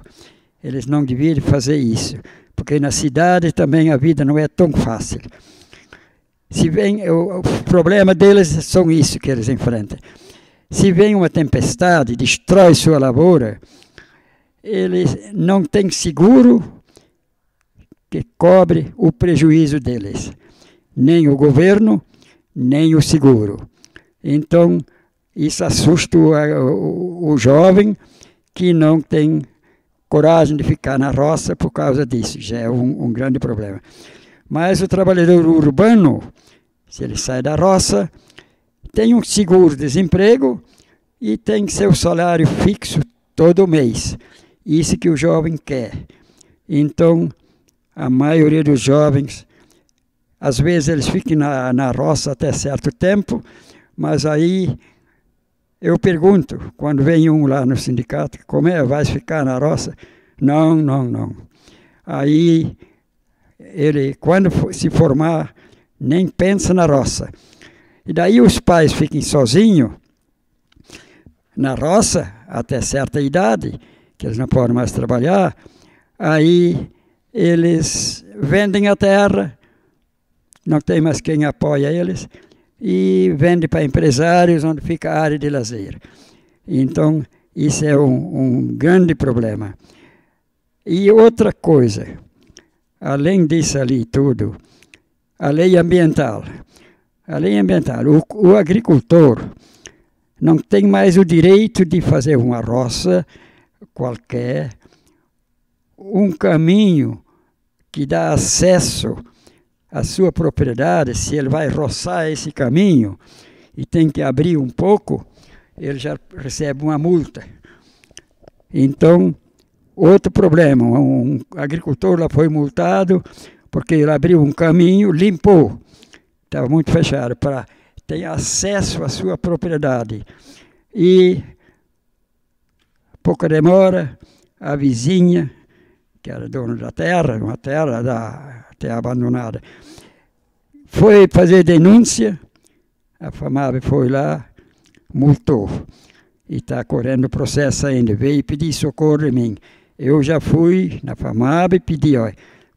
Eles não deviam fazer isso, porque na cidade também a vida não é tão fácil. Se vem o, o problema deles são isso que eles enfrentam. Se vem uma tempestade, destrói sua lavoura, eles não têm seguro que cobre o prejuízo deles, nem o governo, nem o seguro. Então, isso assusta o, eh, o, o jovem que não tem coragem de ficar na roça por causa disso. Já é um, um grande problema. Mas o trabalhador urbano, se ele sai da roça, tem um seguro-desemprego e tem seu salário fixo todo mês. Isso que o jovem quer. Então, a maioria dos jovens, às vezes eles ficam na, na roça até certo tempo mas aí eu pergunto, quando vem um lá no sindicato, como é, vai ficar na roça? Não, não, não. Aí ele, quando se formar, nem pensa na roça. E daí os pais fiquem sozinhos na roça até certa idade, que eles não podem mais trabalhar. Aí eles vendem a terra, não tem mais quem apoia eles e vende para empresários, onde fica a área de lazer. Então, isso é um, um grande problema. E outra coisa, além disso ali tudo, a lei ambiental. A lei ambiental, o, o agricultor não tem mais o direito de fazer uma roça qualquer, um caminho que dá acesso a sua propriedade, se ele vai roçar esse caminho e tem que abrir um pouco, ele já recebe uma multa. Então, outro problema, um agricultor lá foi multado porque ele abriu um caminho, limpou, estava muito fechado, para ter acesso à sua propriedade. E pouca demora, a vizinha que era dono da terra, uma terra, da, terra abandonada, foi fazer denúncia, a FAMAB foi lá, multou, e está correndo processo ainda, veio pedir socorro em mim. Eu já fui na FAMAB e pedi, olha,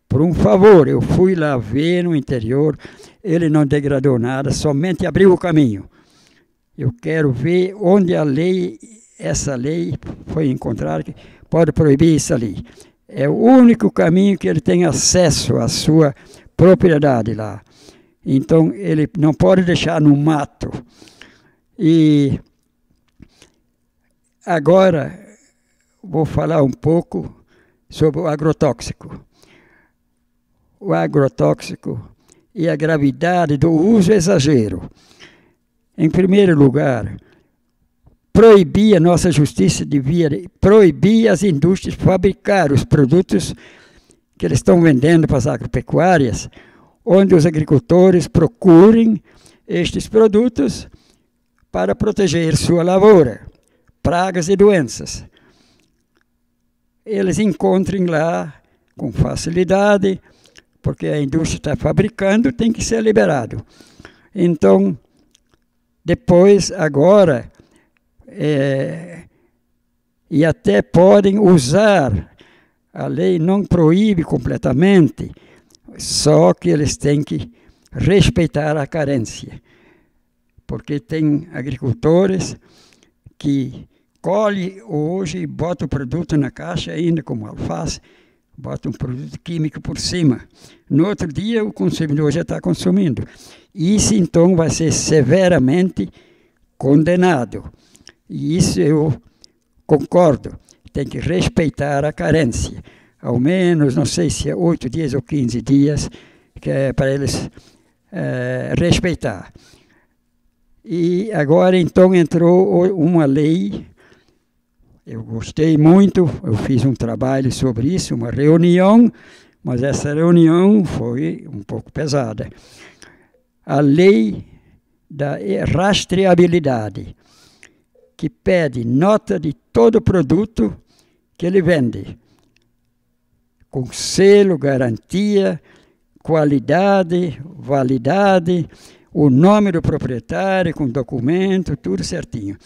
por um favor, eu fui lá ver no interior, ele não degradou nada, somente abriu o caminho. Eu quero ver onde a lei, essa lei foi encontrada, pode proibir isso ali. É o único caminho que ele tem acesso à sua propriedade lá. Então ele não pode deixar no mato. E agora vou falar um pouco sobre o agrotóxico. O agrotóxico e a gravidade do uso exagero. Em primeiro lugar, proibir, a nossa justiça devia proibir as indústrias fabricar os produtos que eles estão vendendo para as agropecuárias, onde os agricultores procurem estes produtos para proteger sua lavoura, pragas e doenças. Eles encontrem lá com facilidade, porque a indústria está fabricando, tem que ser liberado. Então, depois, agora, é, e até podem usar. A lei não proíbe completamente, só que eles têm que respeitar a carência. Porque tem agricultores que colhe hoje e bota o produto na caixa ainda como alface, bota um produto químico por cima. No outro dia o consumidor já está consumindo. Isso então vai ser severamente condenado. E isso eu concordo, tem que respeitar a carência. Ao menos, não sei se é oito dias ou quinze dias, que é para eles é, respeitar. E agora então entrou uma lei, eu gostei muito, eu fiz um trabalho sobre isso, uma reunião, mas essa reunião foi um pouco pesada. A lei da rastreabilidade que pede nota de todo produto que ele vende, com selo, garantia, qualidade, validade, o nome do proprietário, com documento, tudo certinho.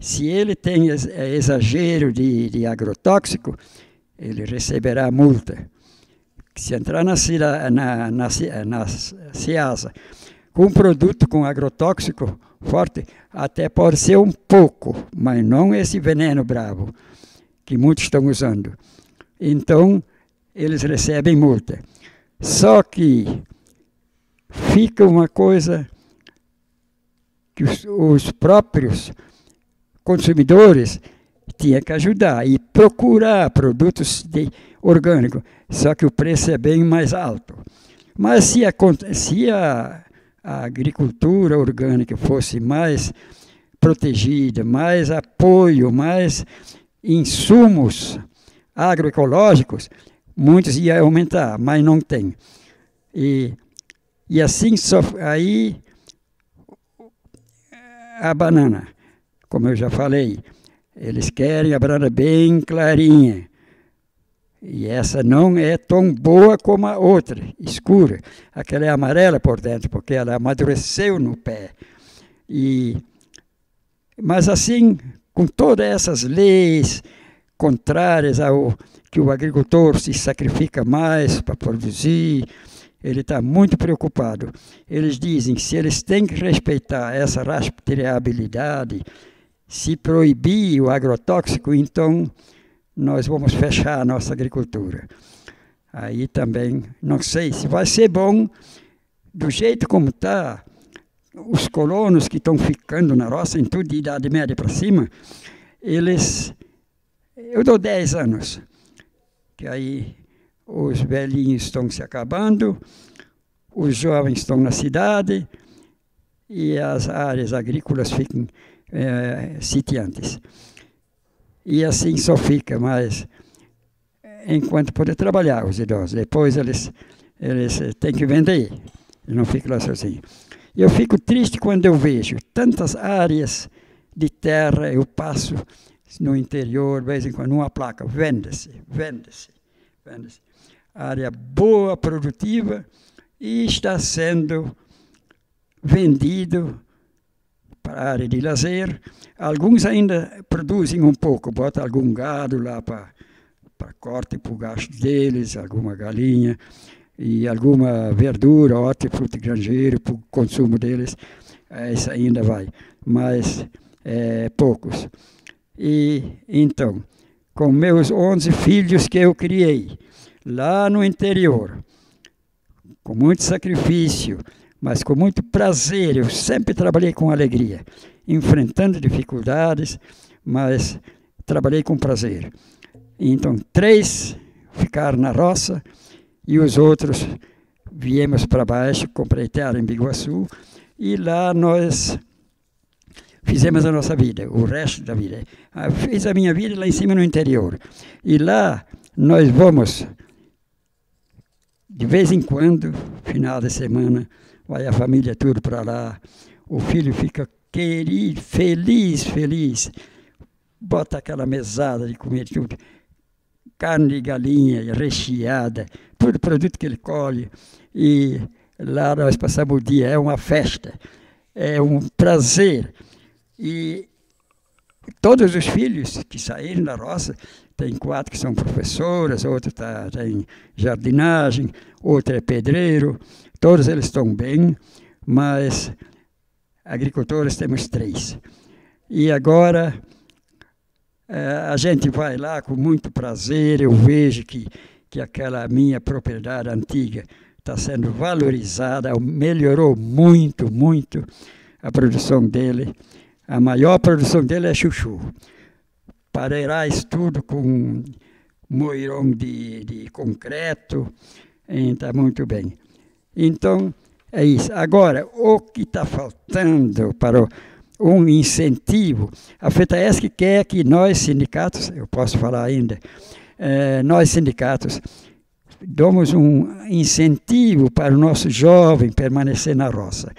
Se ele tem é, exagero de, de agrotóxico, ele receberá multa. Se entrar na, na, na, eh, na, na com um produto com agrotóxico forte, até pode ser um pouco, mas não esse veneno bravo que muitos estão usando. Então, eles recebem multa. Só que fica uma coisa que os, os próprios consumidores tinha que ajudar e procurar produtos de orgânico, só que o preço é bem mais alto. Mas se a, se a a agricultura orgânica fosse mais protegida, mais apoio, mais insumos agroecológicos, muitos ia aumentar, mas não tem. E, e assim só aí a banana, como eu já falei, eles querem a banana bem clarinha, e essa não é tão boa como a outra, escura. Aquela é amarela por dentro, porque ela amadureceu no pé. E, mas assim, com todas essas leis contrárias ao que o agricultor se sacrifica mais para produzir, ele está muito preocupado. Eles dizem que se eles têm que respeitar essa rastreabilidade, se proibir o agrotóxico, então nós vamos fechar a nossa agricultura. Aí também, não sei se vai ser bom, do jeito como está, os colonos que estão ficando na roça, em tudo de idade média para cima, eles. Eu dou 10 anos, que aí os velhinhos estão se acabando, os jovens estão na cidade e as áreas agrícolas ficam é, sitiantes e assim só fica, mas eh, enquanto poder trabalhar os idosos. Depois eles, eles eh, têm que vender, não ficam lá sozinhos. Eu fico triste quando eu vejo tantas áreas de terra, eu passo no interior, de vez em quando, uma placa, vende-se, vende-se, vende-se. Área boa, produtiva, e está sendo vendido para a área de lazer. Alguns ainda produzem um pouco, botam algum gado lá para, para corte, para o gasto deles, alguma galinha e alguma verdura, hortifruti granjeiro para o consumo deles. É, isso ainda vai, mas é, poucos. E então, com meus 11 filhos que eu criei lá no interior, com muito sacrifício, mas com muito prazer. Eu sempre trabalhei com alegria, enfrentando dificuldades, mas trabalhei com prazer. Então, três ficaram na roça e os outros viemos para baixo, terra em Biguaçu, e lá nós fizemos a nossa vida, o resto da vida. Ah, fiz a minha vida lá em cima no interior. E lá nós vamos, de vez em quando, final de semana, vai a família tudo para lá. O filho fica querido, feliz, feliz. Bota aquela mesada de comer tudo. Carne de galinha recheada, tudo produto que ele colhe. E lá nós passamos o dia, é uma festa, é um prazer. E todos os filhos que saíram da roça, tem quatro que são professoras, outro tá, tem jardinagem, outro é pedreiro, Todos eles estão bem, mas agricultores temos três. E agora eh, a gente vai lá com muito prazer, eu vejo que, que aquela minha propriedade antiga está sendo valorizada, melhorou muito, muito a produção dele. A maior produção dele é chuchu. Pareirás tudo com moirão de, de concreto, está muito bem. Então, é isso. Agora, o que está faltando para um incentivo, a FETAESC quer que nós, sindicatos, eu posso falar ainda, é, nós, sindicatos, damos um incentivo para o nosso jovem permanecer na roça.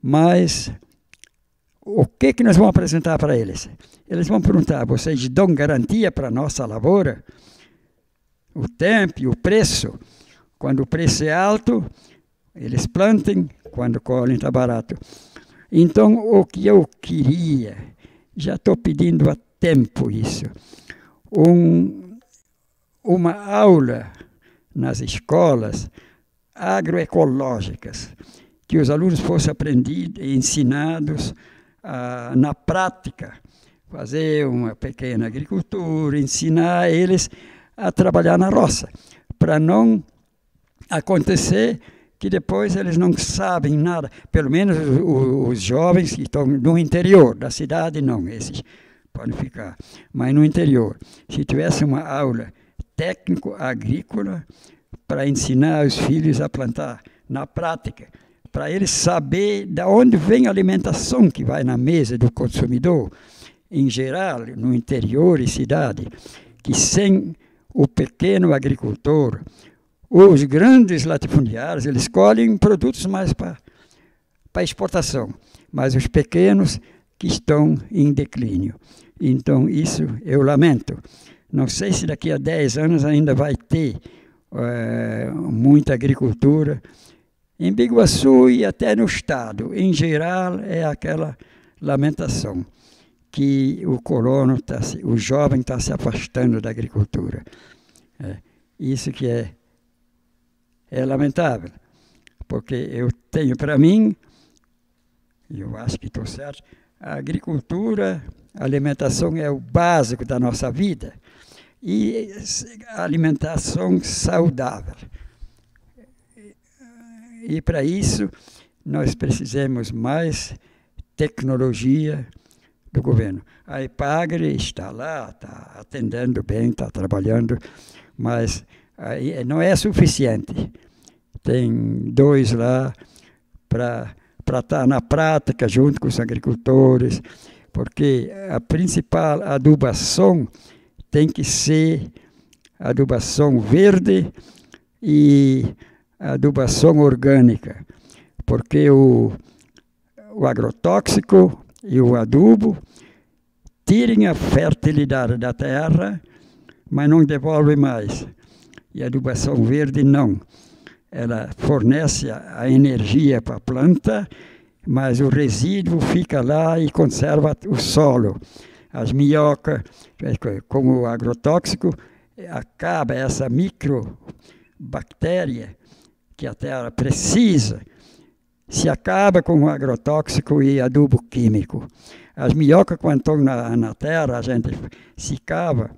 Mas o que, que nós vamos apresentar para eles? Eles vão perguntar: vocês dão garantia para a nossa lavoura? O tempo e o preço? Quando o preço é alto, eles plantem, quando colhem está barato. Então, o que eu queria, já estou pedindo há tempo isso, um, uma aula nas escolas agroecológicas, que os alunos fossem aprendidos e ensinados a, ah, na prática, fazer uma pequena agricultura, ensinar eles a trabalhar na roça, para não acontecer que depois eles não sabem nada, pelo menos os, os jovens que estão no interior da cidade, não, esses podem ficar, mas no interior. Se tivesse uma aula técnico-agrícola para ensinar os filhos a plantar na prática, para eles saber de onde vem a alimentação que vai na mesa do consumidor, em geral, no interior e cidade, que sem o pequeno agricultor, os grandes latifundiários, eles escolhem produtos mais para exportação, mas os pequenos que estão em declínio. Então, isso eu lamento. Não sei se daqui a 10 anos ainda vai ter é, muita agricultura. Em Biguaçu e até no Estado, em geral, é aquela lamentação que o colono, tá, o jovem está se afastando da agricultura. É, isso que é é lamentável, porque eu tenho para mim, e eu acho que estou certo, a agricultura, a alimentação é o básico da nossa vida, e alimentação saudável. E para isso, nós precisamos mais tecnologia do governo. A Epagre está lá, está atendendo bem, está trabalhando, mas não é suficiente tem dois lá para estar tá na prática junto com os agricultores, porque a principal adubação tem que ser adubação verde e adubação orgânica, porque o, o agrotóxico e o adubo tirem a fertilidade da terra, mas não devolvem mais. E a adubação verde não ela fornece a energia para a planta, mas o resíduo fica lá e conserva o solo. As minhocas, é, como o agrotóxico, acaba essa microbactéria que a terra precisa, se acaba com o agrotóxico e adubo químico. As minhocas, quando estão na, na terra, a gente se cava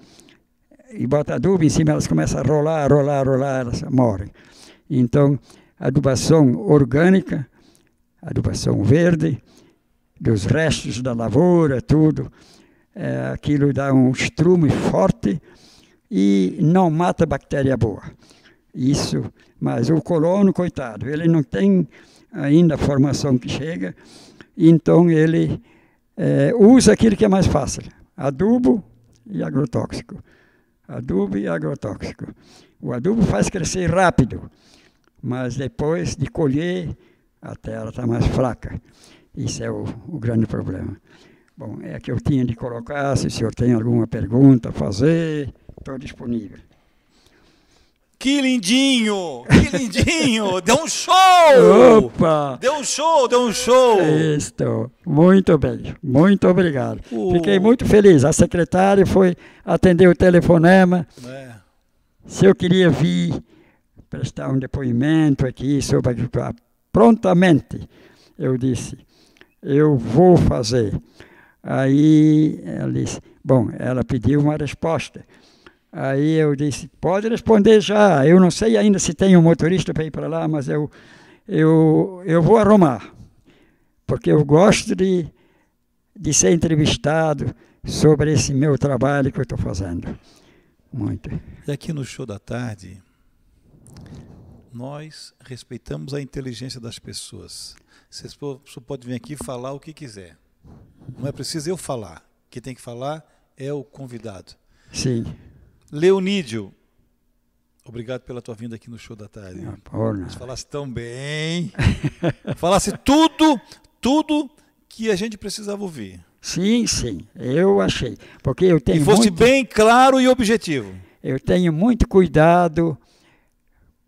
e bota adubo em cima, elas começam a rolar, rolar, rolar, elas morrem. Então, adubação orgânica, adubação verde, dos restos da lavoura, tudo, é, aquilo dá um estrume forte e não mata bactéria boa. Isso, mas o colono, coitado, ele não tem ainda a formação que chega, então ele é, usa aquilo que é mais fácil, adubo e agrotóxico. Adubo e agrotóxico. O adubo faz crescer rápido, mas depois de colher, a ela está mais fraca. Isso é o, o grande problema. Bom, é que eu tinha de colocar. Se o senhor tem alguma pergunta a fazer, estou disponível. Que lindinho! Que lindinho! deu um show! Opa! Deu um show, deu um show! Isso! Muito bem, muito obrigado. Uh. Fiquei muito feliz. A secretária foi atender o telefonema. É. Se eu queria vir prestar um depoimento aqui sobre agricultura. Prontamente, eu disse, eu vou fazer. Aí ela disse, bom, ela pediu uma resposta. Aí eu disse, pode responder já. Eu não sei ainda se tem um motorista para ir para lá, mas eu, eu, eu vou arrumar. Porque eu gosto de, de ser entrevistado sobre esse meu trabalho que eu estou fazendo. Muito. E aqui no show da tarde, nós respeitamos a inteligência das pessoas. Você pode vir aqui falar o que quiser. Não é preciso eu falar. Quem tem que falar é o convidado. Sim. Leonídio, obrigado pela tua vinda aqui no show da tarde. Ah, porra. Você falasse tão bem. falasse tudo, tudo que a gente precisava ouvir. Sim, sim, eu achei. Porque eu tenho e fosse muito, bem claro e objetivo. Eu tenho muito cuidado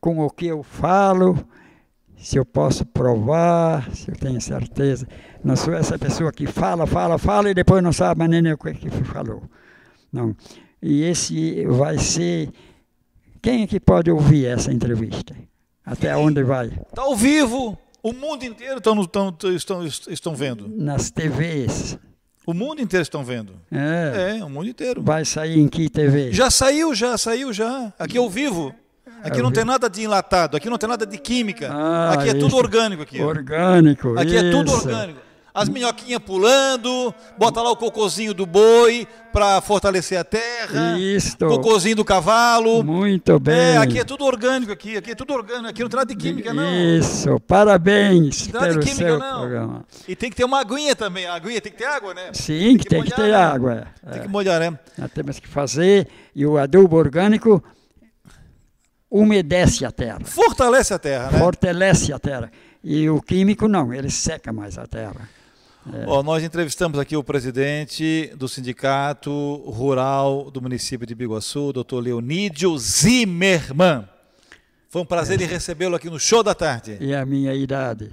com o que eu falo, se eu posso provar, se eu tenho certeza. Não sou essa pessoa que fala, fala, fala e depois não sabe nem, nem o que, que falou. Não. E esse vai ser. Quem é que pode ouvir essa entrevista? Até onde vai? Está ao vivo! O mundo inteiro estão estão estão, estão vendo. Nas TVs. O mundo inteiro estão vendo. É. É, o mundo inteiro. Vai sair em que TV? Já saiu, já saiu, já. Aqui ao vivo. É, aqui não tem nada de enlatado, aqui não tem nada de química. Ah, aqui é tudo orgânico aqui. Orgânico. Aqui isso. é tudo orgânico. As minhoquinhas pulando, bota lá o cocozinho do boi para fortalecer a terra. O Cocozinho do cavalo. Muito é, bem. É, aqui é tudo orgânico aqui, aqui é tudo orgânico, aqui não tem nada de química não. Isso, parabéns não tem nada de química, não. Programa. E tem que ter uma aguinha também, a aguinha tem que ter água, né? Sim, tem que, tem molhar, que ter né? água. É. Tem que molhar, né? Nós temos que fazer, e o adubo orgânico umedece a terra. Fortalece a terra, né? Fortalece a terra. E o químico não, ele seca mais a terra. É. nós entrevistamos aqui o presidente do Sindicato Rural do município de Biguaçu, doutor Leonídio Zimmermann. Foi um prazer é. recebê-lo aqui no Show da Tarde. E a minha idade,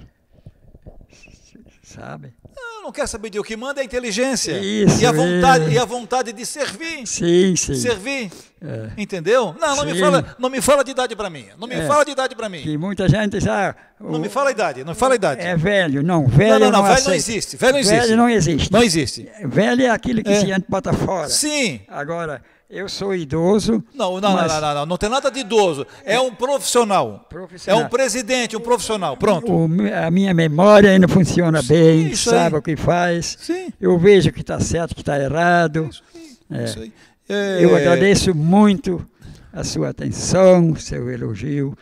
sabe? Eu não quero saber de o que manda é a inteligência Isso, e a vontade é. e a vontade de servir. Sim, sim. Servir. É. Entendeu? Não, não sim. me fala, não me fala de idade para mim. Não me é. fala de idade para mim. Que muita gente já o... não me fala a idade, não fala a idade. É velho, não, velho não, não, não, velho aceita. não existe, velho não existe. Velho não existe. Não existe. Velho é aquele que é. se anda bota tá fora. Sim. Agora eu sou idoso. Não, não, mas... não, não, não, não, tem nada de idoso. É um profissional. profissional. É um presidente, um profissional. Pronto. O, a minha memória ainda funciona Sim, bem, sabe aí. o que faz. Sim. Eu vejo que está certo, que está errado. Isso, é. isso aí. É... Eu agradeço muito a sua atenção, seu elogio.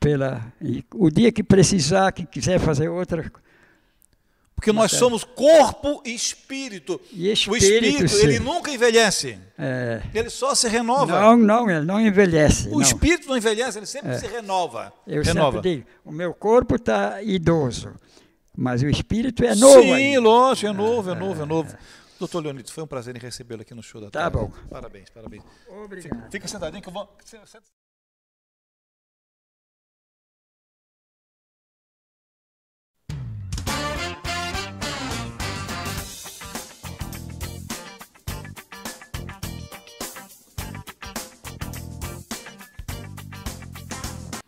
Pela, o dia que precisar, que quiser fazer outra coisa porque nós somos corpo e espírito. E espírito o espírito, sim. ele nunca envelhece. É. Ele só se renova. Não, não, ele não envelhece. O não. espírito não envelhece, ele sempre é. se renova. Eu renova. sempre digo, o meu corpo está idoso, mas o espírito é novo. Sim, aí. lógico, é novo, é, é novo, é, é novo. Doutor Leonito, foi um prazer em recebê-lo aqui no show da tá tarde. Tá bom. Parabéns, parabéns. Obrigado. Fica, fica sentadinho que eu vou...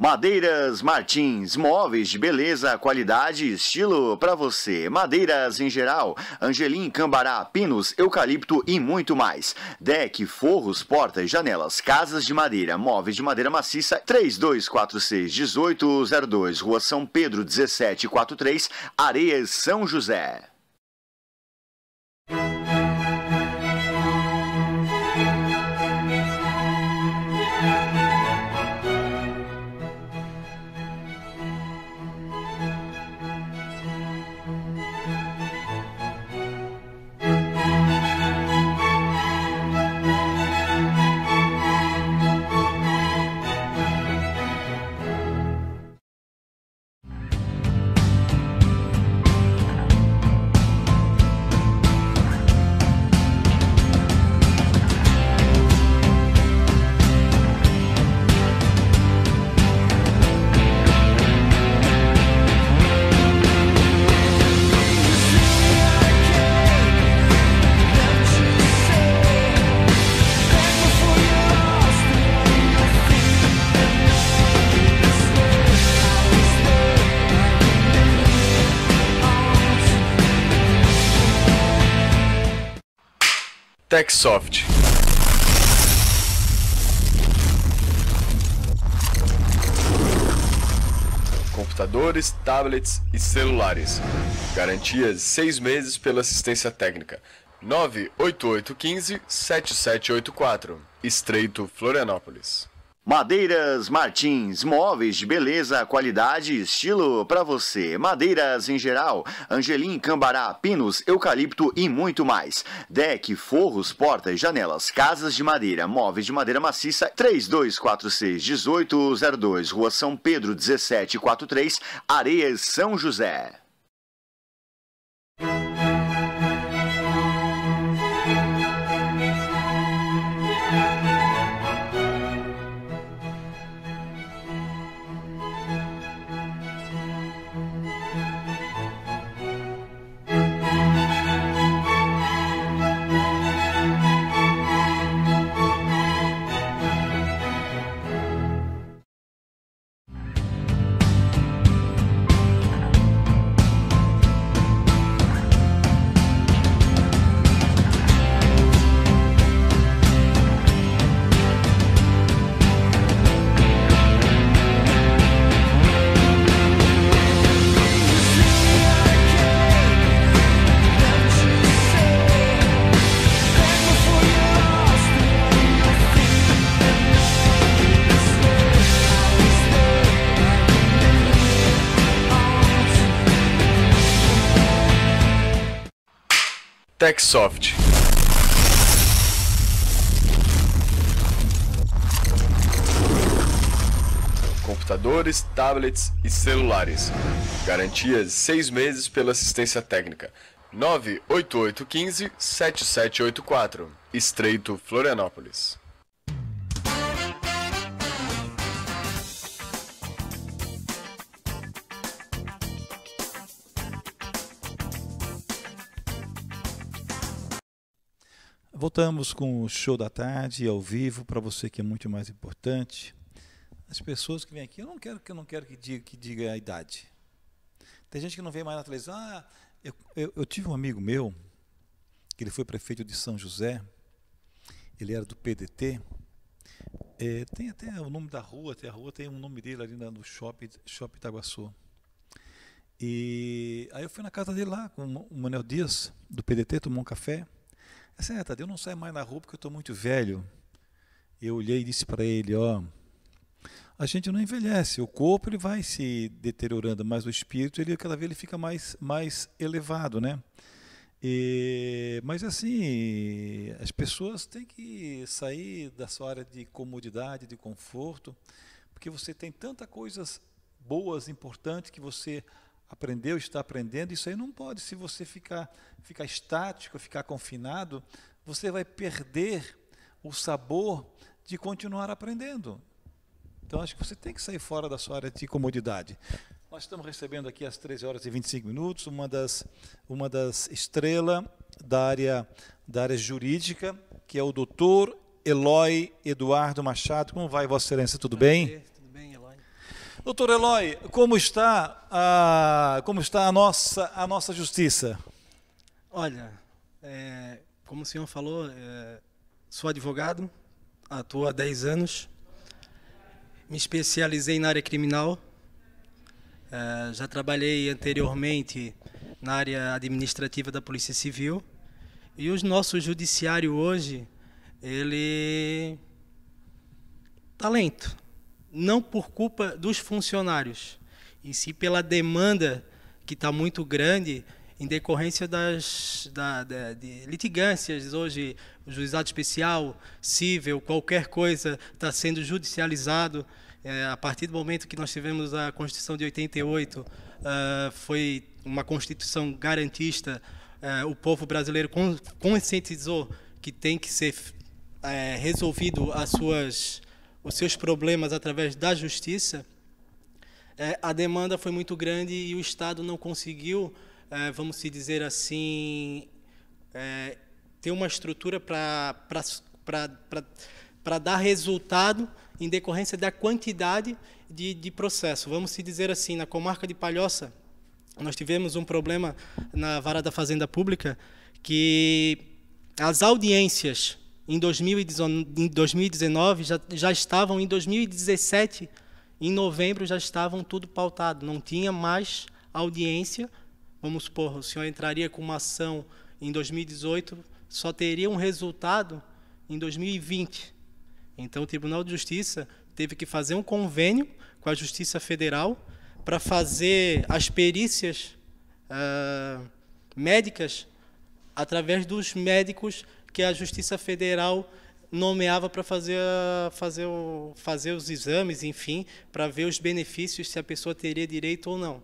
Madeiras Martins, móveis de beleza, qualidade e estilo para você. Madeiras em geral, angelim, cambará, pinos, eucalipto e muito mais. Deck, forros, portas, janelas, casas de madeira, móveis de madeira maciça, 3246 1802, Rua São Pedro 1743, Areias São José. TechSoft. Computadores, tablets e celulares. Garantias 6 meses pela assistência técnica. 98815 7784. Estreito Florianópolis. Madeiras Martins, móveis de beleza, qualidade e estilo para você. Madeiras em geral, angelim, cambará, pinos, eucalipto e muito mais. Deck, forros, portas, janelas, casas de madeira, móveis de madeira maciça, 3246-1802, Rua São Pedro 1743, Areias, São José. TechSoft. Computadores, tablets e celulares. Garantias 6 meses pela assistência técnica. 98815 7784. Estreito Florianópolis. Voltamos com o show da tarde ao vivo para você que é muito mais importante. As pessoas que vêm aqui, eu não quero que eu não quero que diga, que diga a idade. Tem gente que não vem mais na televisão. Ah, eu, eu, eu tive um amigo meu que ele foi prefeito de São José. Ele era do PDT. É, eh, tem até o nome da rua, tem a rua tem um nome dele ali no shopping, shopping Itaguaçu. E aí eu fui na casa dele lá com o Manuel Dias do PDT, tomou um café. Assim, é, Tadeu, não sai mais na rua porque eu estou muito velho. Eu olhei e disse para ele, ó, a gente não envelhece, o corpo ele vai se deteriorando, mas o espírito ele cada vez ele fica mais mais elevado, né? E, mas assim, as pessoas têm que sair da sua área de comodidade, de conforto, porque você tem tantas coisas boas, importantes que você aprendeu, está aprendendo, isso aí não pode. Se você ficar, ficar estático, ficar confinado, você vai perder o sabor de continuar aprendendo. Então, acho que você tem que sair fora da sua área de comodidade. Nós estamos recebendo aqui às 13 horas e 25 minutos uma das, uma das estrelas da área, da área jurídica, que é o doutor Eloy Eduardo Machado. Como vai, Vossa Excelência? Tudo bem? Doutor Eloy, como está a, como está a, nossa, a nossa justiça? Olha, é, como o senhor falou, é, sou advogado, atuo há 10 anos, me especializei na área criminal, é, já trabalhei anteriormente na área administrativa da Polícia Civil e o nosso judiciário hoje, ele está lento não por culpa dos funcionários, e sim pela demanda que está muito grande em decorrência das da, da, de litigâncias hoje juizado especial civil qualquer coisa está sendo judicializado é, a partir do momento que nós tivemos a Constituição de 88 uh, ah, foi uma Constituição garantista uh, o povo brasileiro conscientizou que tem que ser uh, resolvido as suas os seus problemas através da justiça, é, a demanda foi muito grande e o Estado não conseguiu, é, vamos se dizer assim, é, ter uma estrutura para dar resultado em decorrência da quantidade de, de processo. Vamos se dizer assim, na comarca de Palhoça, nós tivemos um problema na vara da Fazenda Pública que as audiências em 2019 já, já estavam, em 2017, em novembro já estavam tudo pautado, não tinha mais audiência. Vamos supor, o senhor entraria com uma ação em 2018, só teria um resultado em 2020. Então o Tribunal de Justiça teve que fazer um convênio com a Justiça Federal para fazer as perícias uh, médicas através dos médicos que a Justiça Federal nomeava para fazer, fazer, fazer os exames, enfim, para ver os benefícios, se a pessoa teria direito ou não.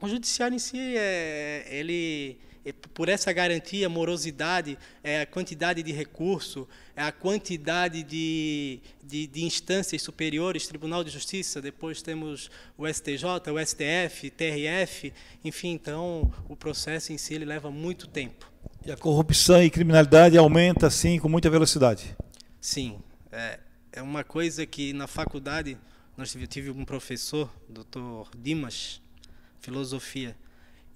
O judiciário em si, é, ele, é, por essa garantia, morosidade, é, a quantidade de recurso, é a quantidade de, de, de, instâncias superiores, Tribunal de Justiça, depois temos o STJ, o STF, TRF, enfim, então o processo em si ele leva muito tempo. E a corrupção e criminalidade aumenta, assim, com muita velocidade. Sim. É, é uma coisa que na faculdade, nós tive, tive um professor, doutor Dimas, filosofia,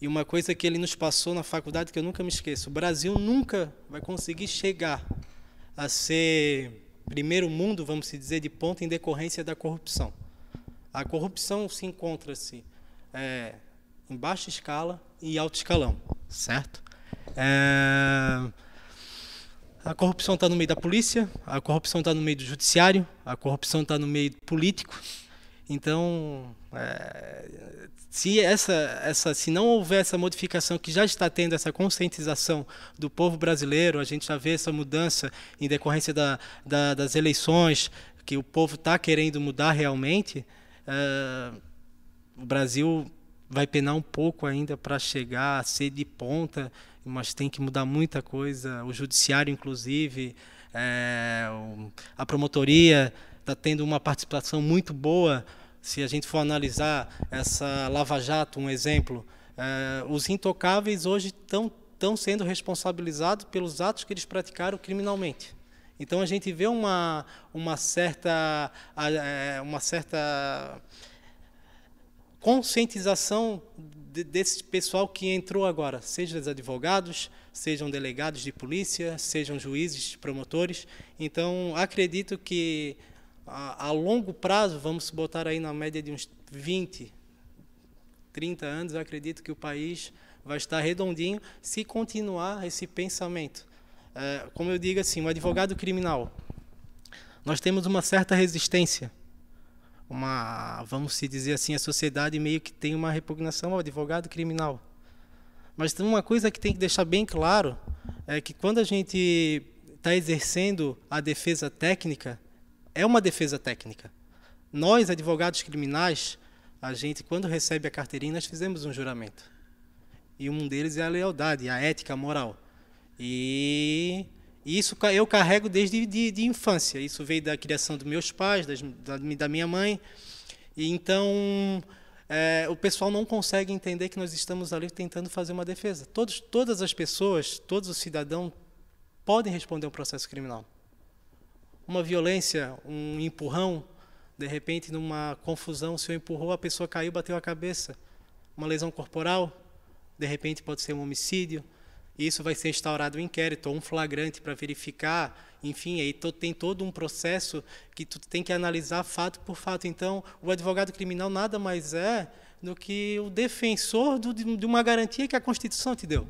e uma coisa que ele nos passou na faculdade que eu nunca me esqueço: o Brasil nunca vai conseguir chegar a ser primeiro mundo, vamos dizer, de ponta em decorrência da corrupção. A corrupção se encontra-se é, em baixa escala e alto escalão, certo? É... A corrupção está no meio da polícia, a corrupção está no meio do judiciário, a corrupção está no meio político. Então, é... se essa, essa, se não houver essa modificação que já está tendo essa conscientização do povo brasileiro, a gente já vê essa mudança em decorrência da, da, das eleições, que o povo está querendo mudar realmente. É... o Brasil vai penar um pouco ainda para chegar a ser de ponta mas tem que mudar muita coisa. O judiciário, inclusive, é, a promotoria está tendo uma participação muito boa. Se a gente for analisar essa Lava Jato, um exemplo, é, os intocáveis hoje estão estão sendo responsabilizados pelos atos que eles praticaram criminalmente. Então a gente vê uma uma certa é, uma certa conscientização de, desse pessoal que entrou agora, sejam advogados, sejam delegados de polícia, sejam juízes, promotores. Então, acredito que a, a longo prazo, vamos botar aí na média de uns 20, 30 anos, acredito que o país vai estar redondinho se continuar esse pensamento. É, como eu digo assim, um advogado criminal, nós temos uma certa resistência uma, vamos se dizer assim, a sociedade meio que tem uma repugnação ao advogado criminal. Mas tem uma coisa que tem que deixar bem claro é que quando a gente está exercendo a defesa técnica, é uma defesa técnica. Nós, advogados criminais, a gente, quando recebe a carteirinha, nós fizemos um juramento. E um deles é a lealdade, a ética, a moral. E e isso eu carrego desde de, de infância. Isso veio da criação dos meus pais, das, da, da, minha mãe. E então é, o pessoal não consegue entender que nós estamos ali tentando fazer uma defesa. Todos, todas as pessoas, todos os cidadãos podem responder um processo criminal. Uma violência, um empurrão, de repente numa confusão, se eu empurrou, a pessoa caiu, bateu a cabeça. Uma lesão corporal, de repente pode ser um homicídio e isso vai ser instaurado um inquérito ou um flagrante para verificar enfim, aí to, tem todo um processo que tu tem que analisar fato por fato. Então, o advogado criminal nada mais é do que o defensor do, de uma garantia que a Constituição te deu.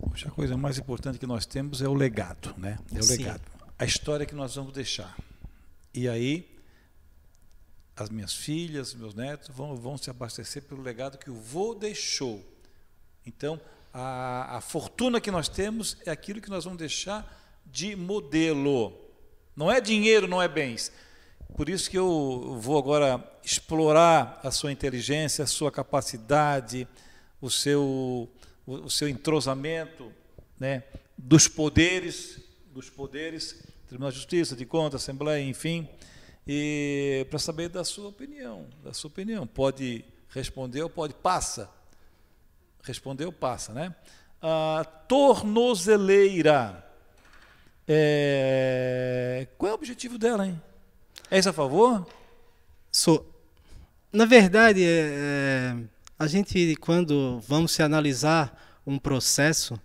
Poxa, a coisa mais importante que nós temos é o legado, né? É o Sim. legado. A história que nós vamos deixar. E aí, as minhas filhas, meus netos vão, vão se abastecer pelo legado que o vô deixou. Então, a, a fortuna que nós temos é aquilo que nós vamos deixar de modelo. Não é dinheiro, não é bens. Por isso que eu vou agora explorar a sua inteligência, a sua capacidade, o seu, o seu entrosamento né, dos poderes, dos poderes, Tribunal de Justiça, de Contas, Assembleia, enfim, e para saber da sua opinião, da sua opinião. Pode responder ou pode passa. Respondeu, passa, né? a tornozeleira. É... Qual é o objetivo dela, hein? É isso a favor? Sou. Na verdade, é, é, a gente, quando vamos se analisar um processo,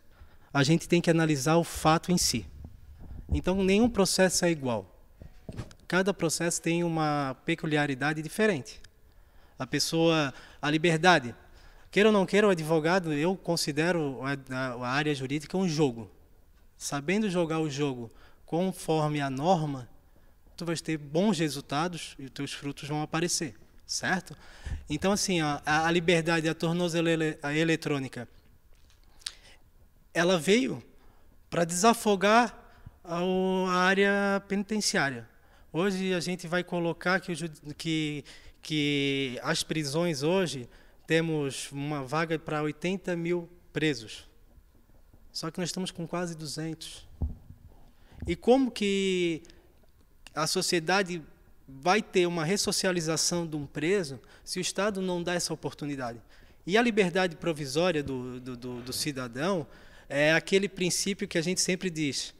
a gente tem que analisar o fato em si. Então, nenhum processo é igual. Cada processo tem uma peculiaridade diferente. A pessoa, a liberdade, Queira ou não queira, o advogado, eu considero a, a área jurídica um jogo. Sabendo jogar o jogo conforme a norma, tu vais ter bons resultados e os teus frutos vão aparecer, certo? Então, assim, a, a liberdade, a tornozeleira a eletrônica, ela veio para desafogar a área penitenciária. Hoje a gente vai colocar que, que, que as prisões hoje temos uma vaga para 80 mil presos. Só que nós estamos com quase 200. E como que a sociedade vai ter uma ressocialização de um preso se o Estado não dá essa oportunidade? E a liberdade provisória do, do, do, do cidadão é aquele princípio que a gente sempre diz: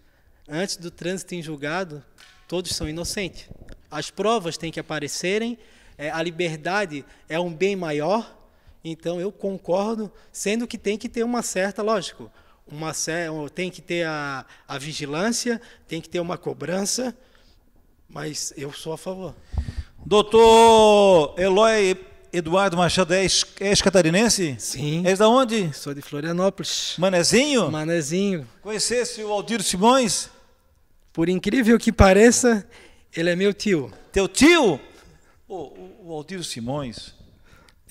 antes do trânsito em julgado, todos são inocentes. As provas têm que aparecerem, é, a liberdade é um bem maior então eu concordo, sendo que tem que ter uma certa, lógico, uma tem que ter a, a vigilância, tem que ter uma cobrança, mas eu sou a favor. Doutor Eloy Eduardo Machado, és, és catarinense? Sim. És da onde? Sou de Florianópolis. Manezinho? Manezinho. Conhecesse o Aldir Simões? Por incrível que pareça, ele é meu tio. Teu tio? O, o, o Aldir Simões,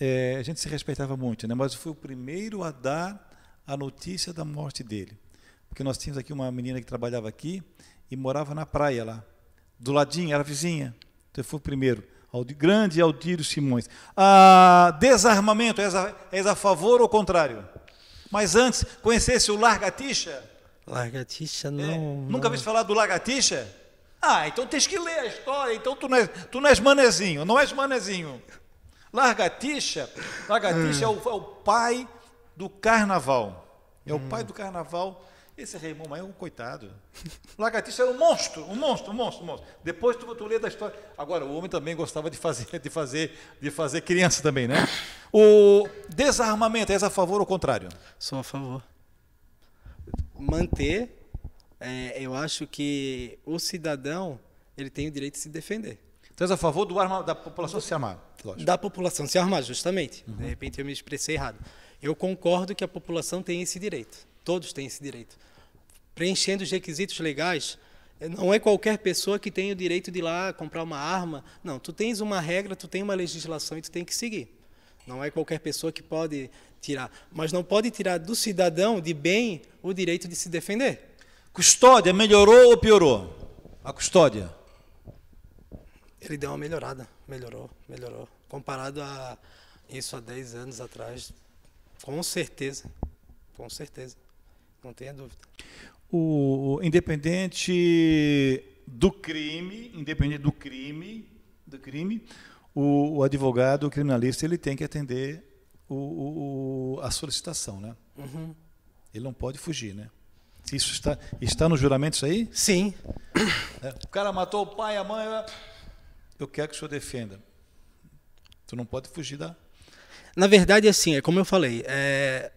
é, a gente se respeitava muito, né? mas eu fui o primeiro a dar a notícia da morte dele. Porque nós tínhamos aqui uma menina que trabalhava aqui e morava na praia lá, do ladinho, era vizinha. Então eu fui o primeiro. Aldir, grande Aldírio Simões. Ah, desarmamento, és a, és a favor ou contrário? Mas antes, conhecesse o Largatixa? Largatixa não, é. não. Nunca ouvi falar do Largatixa? Ah, então tens que ler a história, então tu não és, tu não és manezinho, não és manezinho. Largatixa, Largatixa é. é, o, é o pai do carnaval. É hum. o pai do carnaval. Esse é Raimundo Maia é um coitado. Largatixa é era um monstro, um monstro, um monstro, um monstro. Depois tu, tu lê da história. Agora, o homem também gostava de fazer, de fazer, de fazer criança também, né? O desarmamento, és a favor ou contrário? Sou a favor. Manter, é, eu acho que o cidadão ele tem o direito de se defender. Então és a favor do arma, da população se armar? Lógico. da população se armar, justamente. Uhum. De repente eu me expressei errado. Eu concordo que a população tem esse direito, todos têm esse direito. Preenchendo os requisitos legais, eh, não é qualquer pessoa que tem o direito de ir lá comprar uma arma. Não, tu tens uma regra, tu tem uma legislação e tu tem que seguir. Não é qualquer pessoa que pode tirar. Mas não pode tirar do cidadão de bem o direito de se defender. Custódia melhorou ou piorou? A custódia? Ele deu uma melhorada melhorou, melhorou. Comparado a isso há 10 anos atrás, com certeza, com certeza, não tenha dúvida. O independente do crime, independente do crime, do crime, o, o advogado, o criminalista, ele tem que atender o, o a solicitação, né? Uhum. Ele não pode fugir, né? Isso está, está no juramento isso aí? Sim. É, o cara matou o pai, a mãe eu quero que o senhor defenda. Tu não pode fugir da. Na verdade, é assim, é como eu falei, é...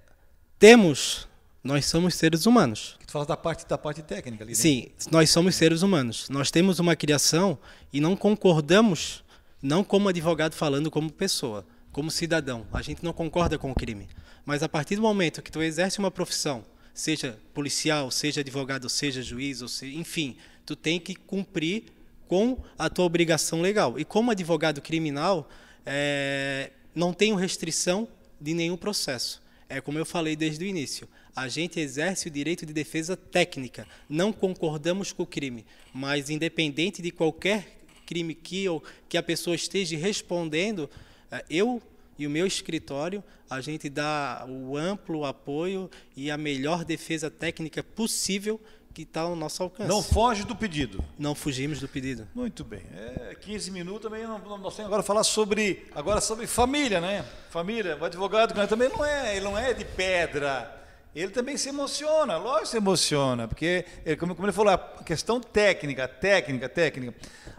temos, nós somos seres humanos. Tu fala da parte da parte técnica ali. Né? Sim, né? nós somos seres humanos. Nós temos uma criação e não concordamos, não como advogado falando, como pessoa, como cidadão. A gente não concorda com o crime. Mas a partir do momento que tu exerce uma profissão, seja policial, seja advogado, seja juiz, ou seja, enfim, tu tem que cumprir com a tua obrigação legal. E como advogado criminal, é, não tenho restrição de nenhum processo. É como eu falei desde o início. A gente exerce o direito de defesa técnica. Não concordamos com o crime, mas independente de qualquer crime que, ou, que a pessoa esteja respondendo, é, eu e o meu escritório, a gente dá o amplo apoio e a melhor defesa técnica possível que está ao nosso alcance. Não foge do pedido. Não fugimos do pedido. Muito bem. É, 15 minutos também, nós temos agora falar sobre, agora sobre família, né? Família, o advogado também não é, ele não é de pedra. Ele também se emociona, lógico se emociona, porque, ele, como, como ele falou, a questão técnica, técnica, técnica.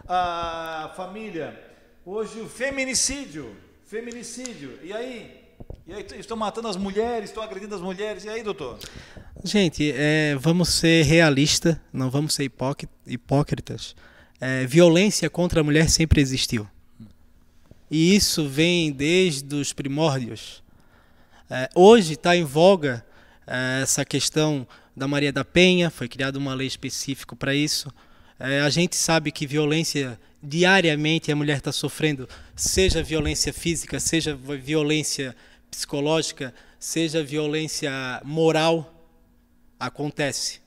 A família, hoje o feminicídio, feminicídio, e aí? E aí estão matando as mulheres, estão agredindo as mulheres. E aí, doutor? Gente, é, vamos ser realistas, não vamos ser hipócritas. É, violência contra a mulher sempre existiu. E isso vem desde os primórdios. É, hoje está em voga é, essa questão da Maria da Penha, foi criada uma lei específica para isso. É, a gente sabe que violência diariamente a mulher está sofrendo, seja violência física, seja violência psicológica, seja violência moral, acontece.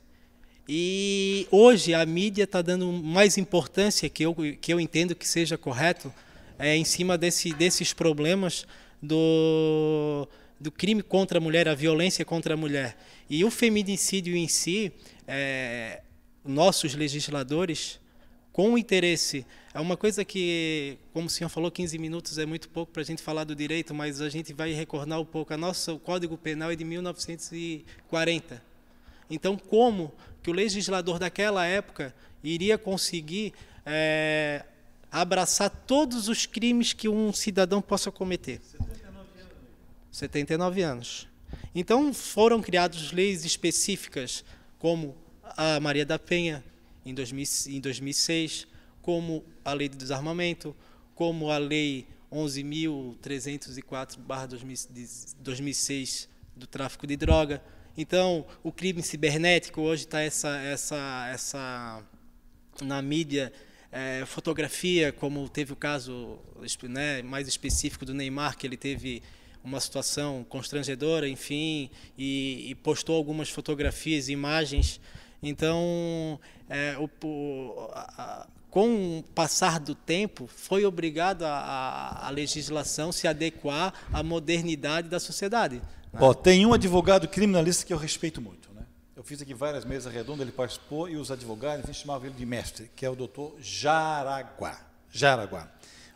E hoje a mídia está dando mais importância, que eu, que eu entendo que seja correto, é, em cima desse, desses problemas do, do crime contra a mulher, a violência contra a mulher. E o feminicídio em si, é, nossos legisladores com interesse. É uma coisa que, como o senhor falou, 15 minutos é muito pouco para a gente falar do direito, mas a gente vai recordar um pouco. A nossa, o Código Penal é de 1940. Então, como que o legislador daquela época iria conseguir é, abraçar todos os crimes que um cidadão possa cometer? 79 anos. 79 anos. Então, foram criadas leis específicas, como a Maria da Penha, em, 2006, como a lei do desarmamento, como a lei 11.304/2006 do tráfico de droga. Então, o crime cibernético hoje está essa, essa, essa na mídia é, fotografia, como teve o caso né, mais específico do Neymar, que ele teve uma situação constrangedora, enfim, e, e postou algumas fotografias, imagens então, é, o, o, a, com o passar do tempo, foi obrigado a, a, a legislação se adequar à modernidade da sociedade. Né? Ó, tem um advogado criminalista que eu respeito muito. Né? Eu fiz aqui várias mesas redondas, ele participou e os advogados, enfim, chamavam ele de mestre, que é o doutor Jaraguá. Jaraguá.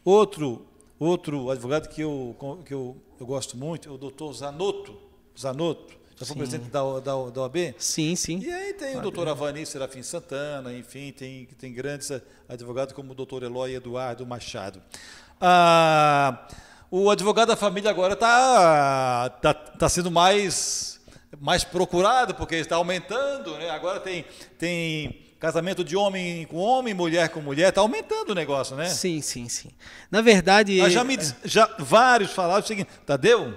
Outro, outro advogado que, eu, que eu, eu gosto muito é o doutor Zanotto. Zanotto já tá foi presidente da, da, da OAB? Sim, sim. E aí tem o OAB. doutor Avani Serafim Santana, enfim, tem, tem grandes advogados como o doutor Eloy Eduardo Machado. Ah, o advogado da família agora está tá, tá sendo mais, mais procurado, porque está aumentando, né? Agora tem, tem casamento de homem com homem, mulher com mulher, está aumentando o negócio, né? Sim, sim, sim. Na verdade. Mas ah, já me já vários falaram o seguinte, Tadeu,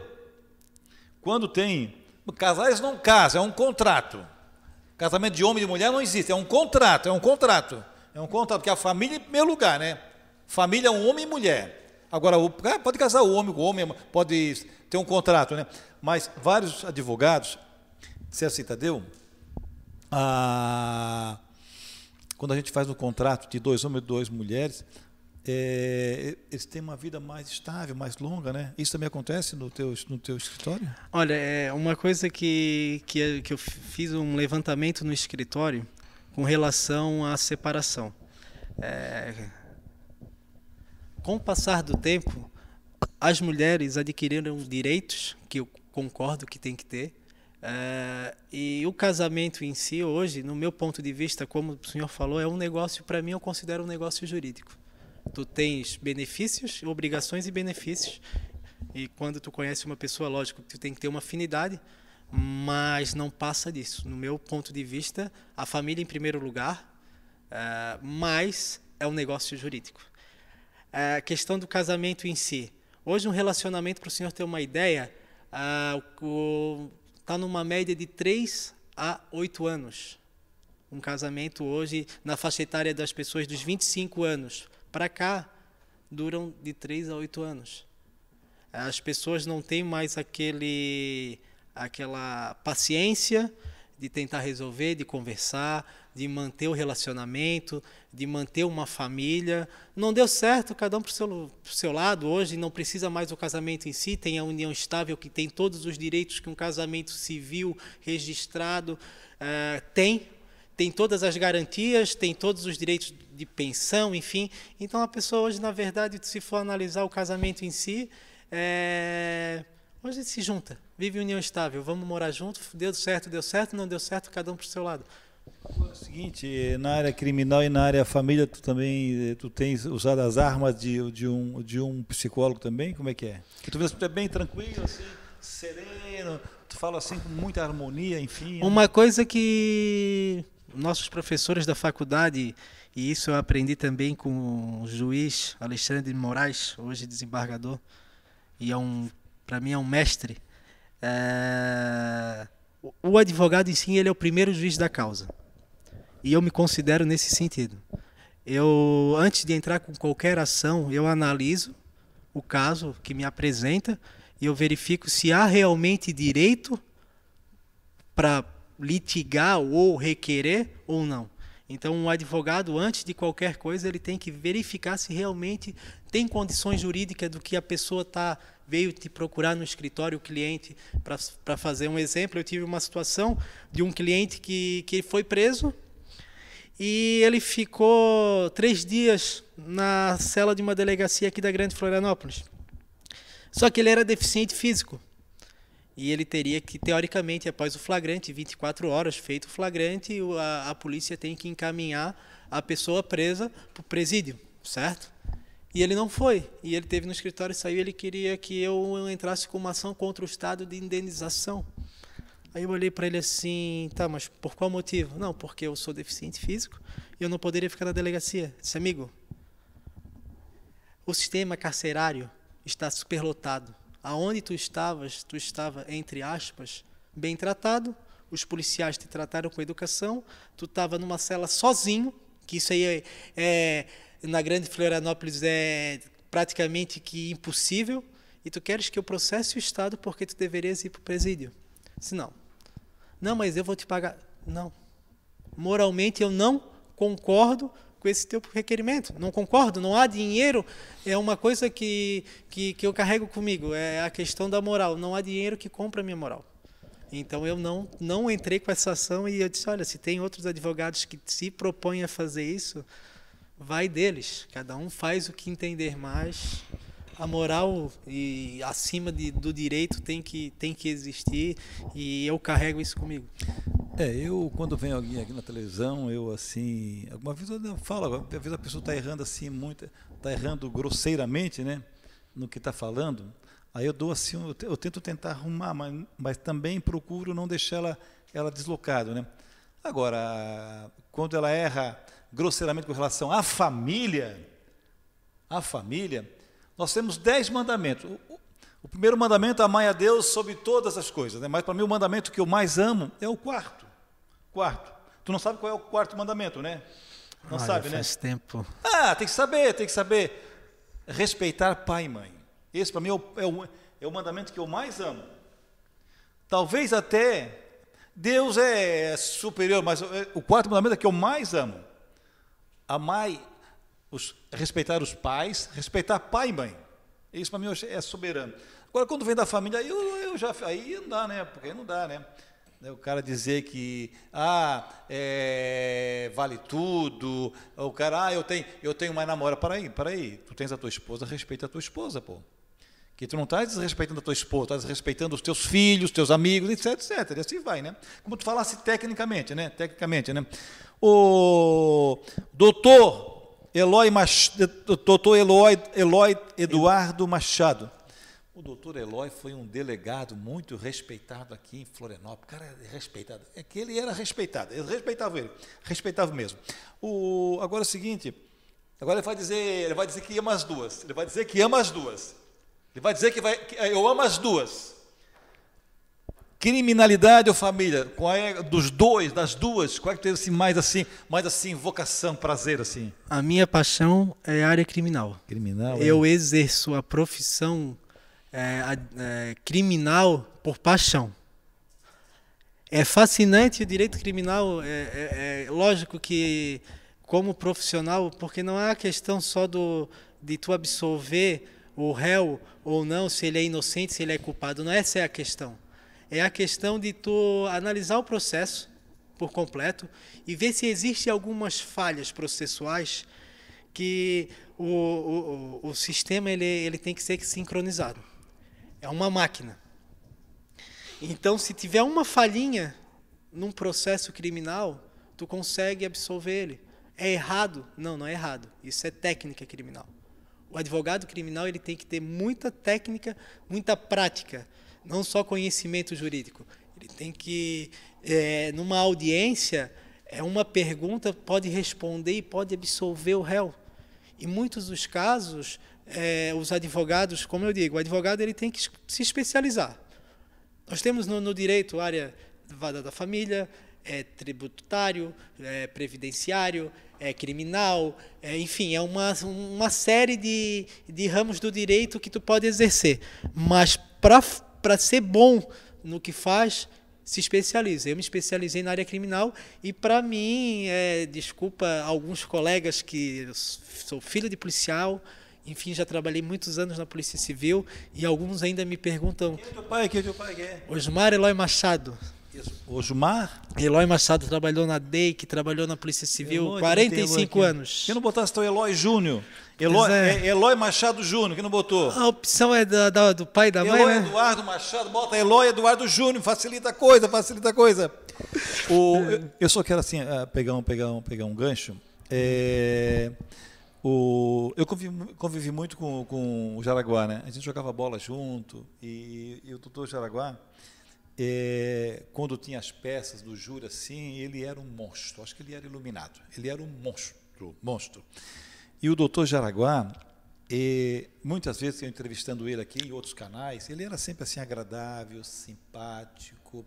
quando tem Casais não casam, é um contrato. Casamento de homem e mulher não existe, é um contrato, é um contrato. É um contrato, porque a família, em primeiro lugar, né? Família é um homem e mulher. Agora, ah, pode casar o homem com o homem, pode ter um contrato, né? Mas vários advogados se assim, Tadeu, ah, quando a gente faz um contrato de dois homens e duas mulheres, é, eles têm uma vida mais estável, mais longa, né? Isso também acontece no teu, no teu escritório? Olha, é uma coisa que, que, que eu fiz um levantamento no escritório com relação à separação. É, com o passar do tempo, as mulheres adquiriram direitos que eu concordo que tem que ter. É, e o casamento em si hoje, no meu ponto de vista, como o senhor falou, é um negócio para mim eu considero um negócio jurídico tu tens benefícios, obrigações e benefícios. E quando tu conhece uma pessoa, lógico que tu tem que ter uma afinidade, mas não passa disso. No meu ponto de vista, a família em primeiro lugar, é, mas é um negócio jurídico. É, a questão do casamento em si. Hoje, um relacionamento, para o senhor ter uma ideia, está é, numa média de 3 a 8 anos. Um casamento hoje, na faixa etária das pessoas dos 25 anos para cá duram de 3 a 8 anos. As pessoas não têm mais aquele, aquela paciência de tentar resolver, de conversar, de manter o relacionamento, de manter uma família. Não deu certo, cada um para o seu, seu, lado hoje, não precisa mais o casamento em si, tem a união estável, que tem todos os direitos que um casamento civil registrado eh, tem tem todas as garantias, tem todos os direitos de pensão, enfim. Então a pessoa hoje, na verdade, se for analisar o casamento em si, é... hoje se junta, vive união estável, vamos morar junto, deu certo, deu certo, não deu certo, cada um para o seu lado. É o seguinte, na área criminal e na área família, tu também tu tens usado as armas de, de, um, de um psicólogo também? Como é que é? Que tu vês que tu é bem tranquilo, assim, sereno, tu fala assim com muita harmonia, enfim. Né? Uma né? coisa que nossos professores da faculdade, e isso eu aprendi também com o juiz Alexandre Moraes, hoje desembargador, e é um, para mim é um mestre. É... O advogado em si, ele é o primeiro juiz da causa. E eu me considero nesse sentido. Eu, antes de entrar com qualquer ação, eu analiso o caso que me apresenta e eu verifico se há realmente direito para litigar ou requerer ou não. Então, um advogado, antes de qualquer coisa, ele tem que verificar se realmente tem condições jurídicas do que a pessoa tá, veio te procurar no escritório, o cliente, para fazer um exemplo. Eu tive uma situação de um cliente que, que foi preso e ele ficou três dias na cela de uma delegacia aqui da Grande Florianópolis. Só que ele era deficiente físico e ele teria que, teoricamente, após o flagrante, 24 horas feito o flagrante, a, a polícia tem que encaminhar a pessoa presa para o presídio, certo? E ele não foi. E ele teve no escritório e saiu. Ele queria que eu entrasse com uma ação contra o Estado de indenização. Aí eu olhei para ele assim, tá, mas por qual motivo? Não, porque eu sou deficiente físico e eu não poderia ficar na delegacia. disse, amigo, o sistema carcerário está superlotado aonde tu estavas, tu estava, entre aspas, bem tratado, os policiais te trataram com educação, tu estava numa cela sozinho, que isso aí é, é, na grande Florianópolis é praticamente que impossível, e tu queres que eu processe o Estado porque tu deverias ir para o presídio. Se não, não, mas eu vou te pagar. Não. Moralmente eu não concordo com esse teu requerimento. Não concordo, não há dinheiro, é uma coisa que, que, que eu carrego comigo, é a questão da moral. Não há dinheiro que compra a minha moral. Então eu não, não entrei com essa ação e eu disse: olha, se tem outros advogados que se propõem a fazer isso, vai deles. Cada um faz o que entender mais a moral e acima de, do direito tem que, tem que existir e eu carrego isso comigo. É, eu quando vem alguém aqui na televisão, eu assim, alguma vez eu falo, às vezes a pessoa está errando assim muito, está errando grosseiramente, né, no que está falando. Aí eu dou assim, eu tento tentar arrumar, mas, mas também procuro não deixar ela, ela deslocada, né. Agora, quando ela erra grosseiramente com relação à família, à família, nós temos dez mandamentos. O, primeiro mandamento é amar a Deus sobre todas as coisas, né? mas para mim o mandamento que eu mais amo é o quarto. Quarto. Tu não sabe qual é o quarto mandamento, né? Não Olha, sabe, faz né? Faz tempo. Ah, tem que saber, tem que saber. Respeitar pai e mãe. Esse para mim é o, é, o, é o mandamento que eu mais amo. Talvez até Deus é superior, mas o é, quarto mandamento é que eu mais amo. Amai os, respeitar os pais, respeitar pai e mãe. É isso para mim é soberano. Agora, quando vem da família, aí, eu, eu já, aí não dá, né? Porque aí não dá, né? né? O cara dizer que ah, é, vale tudo, o cara, ah, eu tenho, eu tenho uma namora, para aí, para aí, tu tens a tua esposa, respeita a tua esposa, pô. Que tu não estás desrespeitando a tua esposa, tá estás respeitando os teus filhos, teus amigos, etc, etc. E assim vai, né? Como tu falasse tecnicamente, né? Tecnicamente, né? O doutor Eloy Mach... Eh, doutor Eloy, Eloy Eduardo Machado. O doutor Eloy foi um delegado muito respeitado aqui em Florianópolis. Cara, é respeitado. É que ele era respeitado. Eu respeitava ele. Respeitava mesmo. O, agora é o seguinte. Agora ele vai dizer, ele vai dizer que ama as duas. Ele vai dizer que ama as duas. Ele vai dizer que, vai, que eh, eu amo as duas. Criminalidade ou família? Qual é dos dois, das duas? Qual é que teve assim, mais assim, mais assim, vocação, prazer assim? A minha paixão é a área criminal. Criminal. Eu é. exerço a profissão é, é, criminal por paixão. É fascinante o direito criminal. É, é, é lógico que como profissional, porque não é a questão só do de tu absolver o réu ou não, se ele é inocente, se ele é culpado. Não essa é a questão é a questão de tu analisar o processo por completo e ver se existem algumas falhas processuais que o, o, o sistema ele, ele tem que ser sincronizado. É uma máquina. Então, se tiver uma falhinha num processo criminal, tu consegue absolver ele. É errado? Não, não é errado. Isso é técnica criminal. O advogado criminal ele tem que ter muita técnica, muita prática não só conhecimento jurídico. Ele tem que, é, numa audiência, é uma pergunta, pode responder e pode absolver o réu. Em muitos dos casos, é, os advogados, como eu digo, o advogado ele tem que se especializar. Nós temos no, no direito área vada da família, é tributário, é previdenciário, é criminal, é, enfim, é uma, uma série de, de ramos do direito que tu pode exercer. Mas para para ser bom no que faz, se especializa. Eu me especializei na área criminal e, para mim, é, desculpa alguns colegas que sou filho de policial, enfim, já trabalhei muitos anos na Polícia Civil e alguns ainda me perguntam. Quem é teu pai? Quem é teu pai? Quem é? Osmar Eloy Machado. Osmar? Eloy Machado trabalhou na DEIC, trabalhou na Polícia Civil 45 anos. Se eu não botasse teu Eloy Júnior. Eloy, é. Eloy Machado Júnior, que não botou. A opção é da, da, do pai e da mãe, Eloy né? Eduardo Machado, bota Eloy Eduardo Júnior, facilita a coisa, facilita a coisa. O, eu, eu, só quero assim, eh, pegar um, pegar um, pegar um gancho. É, o, eu convivi, convivi muito com, com, o Jaraguá, né? A gente jogava bola junto e, e o doutor Jaraguá, é, quando tinha as peças do Jura, assim, ele era um monstro. Acho que ele era iluminado. Ele era um monstro, monstro. E o doutor Jaraguá, e muitas vezes eu entrevistando ele aqui em outros canais, ele era sempre assim agradável, simpático.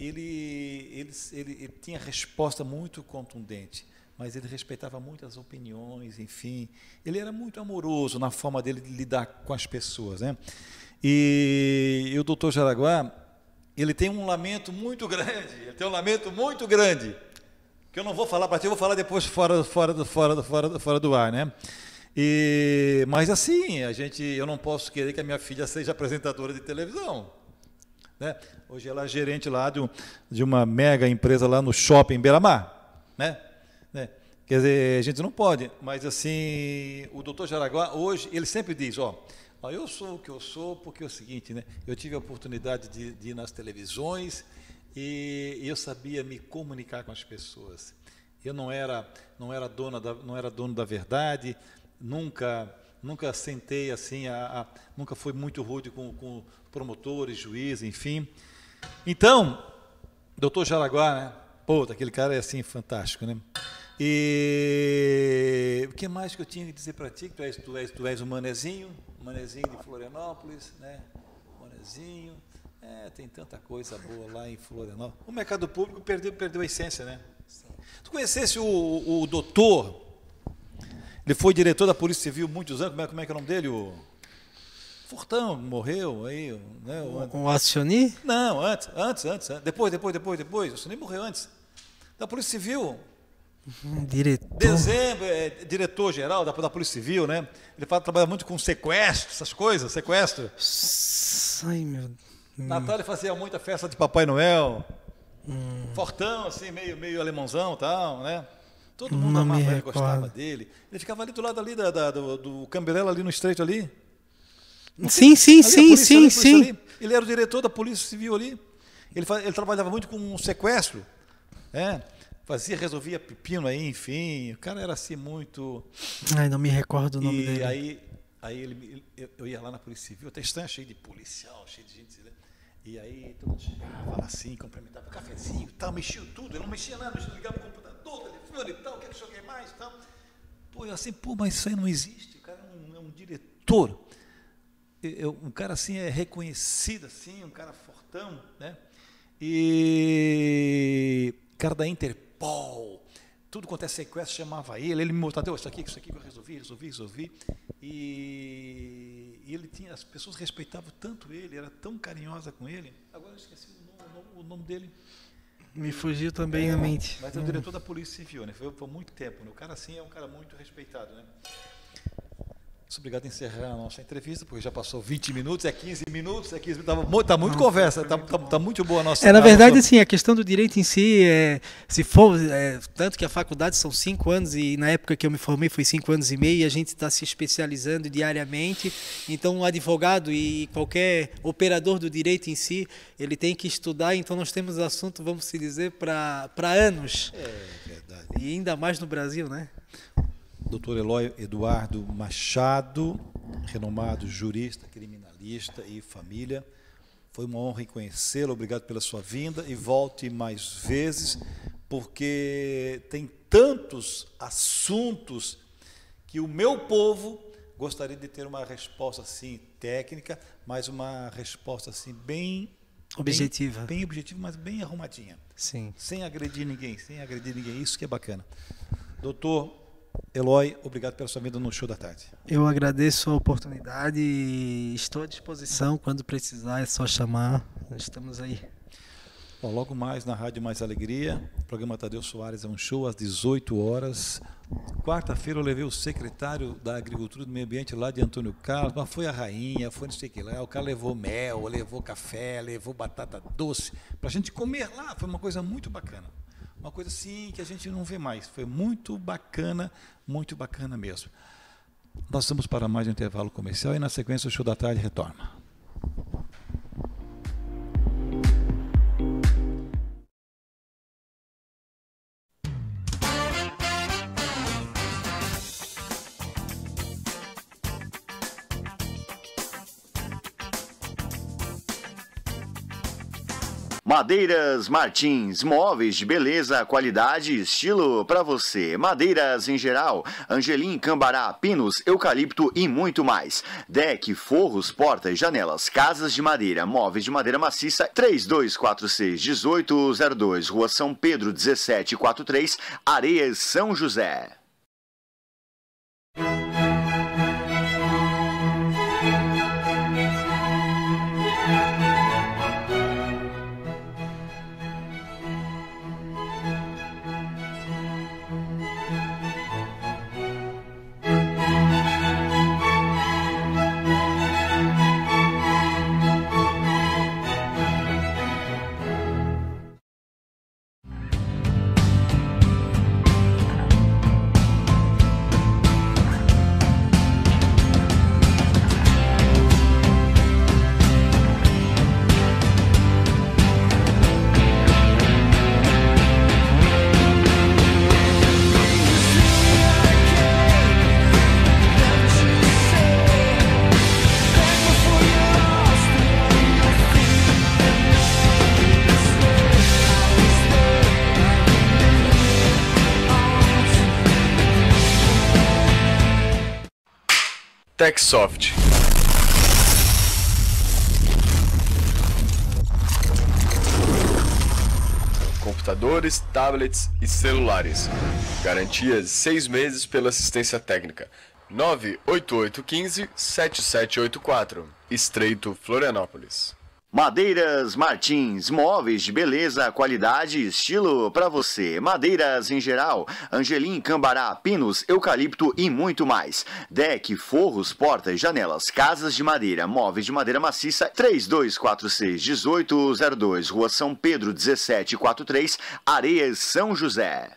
Ele, ele, ele, ele tinha resposta muito contundente, mas ele respeitava muitas opiniões, enfim. Ele era muito amoroso na forma dele de lidar com as pessoas. Né? E, e o doutor Jaraguá, ele tem um lamento muito grande, ele tem um lamento muito grande que eu não vou falar para ti, eu vou falar depois fora, fora, fora, fora, fora do ar, né? E, mas assim, a gente, eu não posso querer que a minha filha seja apresentadora de televisão. Né? Hoje ela é gerente lá de, um, de uma mega empresa lá no shopping Beira Mar. Né? né? Quer dizer, a gente não pode, mas assim, o doutor Jaraguá, hoje, ele sempre diz: ó, ó eu sou o que eu sou porque é o seguinte, né? eu tive a oportunidade de, de ir nas televisões e eu sabia me comunicar com as pessoas. Eu não era, não era dona da, não era dono da verdade, nunca nunca sentei assim, a, a, nunca fui muito rude com, com promotores, juízes, enfim. Então, doutor Jaraguá, né? Pô, aquele cara é assim, fantástico, né? E o que mais que eu tinha que dizer para ti? Que tu és, tu, és, tu és um manezinho, manezinho de Florianópolis, né? Manezinho. É, tem tanta coisa boa lá em Florianópolis. O mercado público perdeu, perdeu a essência, né? Tu conhecesse o, o doutor, ele foi diretor da Polícia Civil muitos anos, como é, como é que é o nome dele? O Fortão morreu aí, né? O, o Acioni? Não, antes, antes, antes, Depois, depois, depois, depois. O Acioni morreu antes. Da Polícia Civil. Diretor. Dezembro, é, diretor-geral da, da, Polícia Civil, né? Ele fala, trabalha muito com sequestro, essas coisas, sequestro. Ai, meu Deus. Hum. Natal ele fazia muita festa de Papai Noel. Hum. Fortão, assim, meio, meio alemãozão e tal, né? Todo mundo amava ele, gostava dele. Ele ficava ali do lado ali da, da do, do ali no estreito ali. Porque sim, sim, sim, polícia, sim, ali, sim. Ali. Ele era o diretor da Polícia Civil ali. Ele, ele trabalhava muito com um sequestro, né? Fazia, resolvia pepino aí, enfim. O cara era assim muito. Ai, não me recordo o nome e dele. Aí, aí ele, eu, eu ia lá na Polícia Civil, até estranho, cheio de policial, cheio de gente. Né? E aí todo mundo chegava assim, cumprimentava, cafezinho tal, mexia tudo, eu não mexia nada, mexia, ligava o computador, telefone e tal, o que é joguei mais e tal. Pô, eu assim, pô, mas isso aí não existe, o cara é um, é um diretor. Eu, um cara assim é reconhecido, assim, um cara fortão, né? E cara da Interpol, tudo quanto é sequestro chamava ele, ele me mostrou, isso aqui, isso aqui que eu resolvi, resolvi, resolvi. E e ele tinha, as pessoas respeitavam tanto ele, era tão carinhosa com ele. Agora eu esqueci o nome, o nome dele. Me fugiu também é, mente. Mas é o diretor da Polícia Civil, né? Foi por muito tempo. Né? O cara, assim, é um cara muito respeitado, né? Muito obrigado por encerrar a nossa entrevista, porque já passou 20 minutos, é 15 minutos, é 15 Está tá muito conversa, está tá, tá muito boa a nossa. É, na verdade, nossa... assim, a questão do direito em si, é, se for, é, tanto que a faculdade são cinco anos, e na época que eu me formei foi cinco anos e meio, e a gente está se especializando diariamente. Então, um advogado e qualquer operador do direito em si, ele tem que estudar, então nós temos assunto, vamos se dizer, para anos. É verdade. E ainda mais no Brasil, né? doutor Eloy Eduardo Machado, renomado jurista, criminalista e família. Foi uma honra conhecê-lo, obrigado pela sua vinda e volte mais vezes, porque tem tantos assuntos que o meu povo gostaria de ter uma resposta assim técnica, mas uma resposta assim bem objetiva. Bem, bem objetiva, mas bem arrumadinha. Sim. Sem agredir ninguém, sem agredir ninguém. Isso que é bacana. Doutor Eloy, obrigado pela sua vida no show da tarde. Eu agradeço a oportunidade e estou à disposição quando precisar, é só chamar. Estamos aí. Bom, logo mais na Rádio Mais Alegria, o programa Tadeu Soares é um show às 18 horas. Quarta-feira eu levei o secretário da Agricultura e do Meio Ambiente lá de Antônio Carlos, mas foi a rainha, foi não sei o que lá. O cara levou mel, levou café, levou batata doce para a gente comer lá. Foi uma coisa muito bacana. Uma coisa assim que a gente não vê mais. Foi muito bacana, muito bacana mesmo. Nós estamos para mais um intervalo comercial e na sequência o show da tarde retorna. Madeiras Martins, móveis de beleza, qualidade e estilo para você. Madeiras em geral, angelim, cambará, pinos, eucalipto e muito mais. Deck, forros, portas, janelas, casas de madeira, móveis de madeira maciça. 3246 1802, Rua São Pedro 1743, Areias São José. Microsoft. Computadores, tablets e celulares. Garantias 6 meses pela assistência técnica. 98815 7784. Estreito Florianópolis. Madeiras Martins, móveis de beleza, qualidade e estilo para você. Madeiras em geral, angelim, cambará, pinos, eucalipto e muito mais. Deck, forros, portas, janelas, casas de madeira, móveis de madeira maciça. 3246 1802, Rua São Pedro 1743, Areias São José.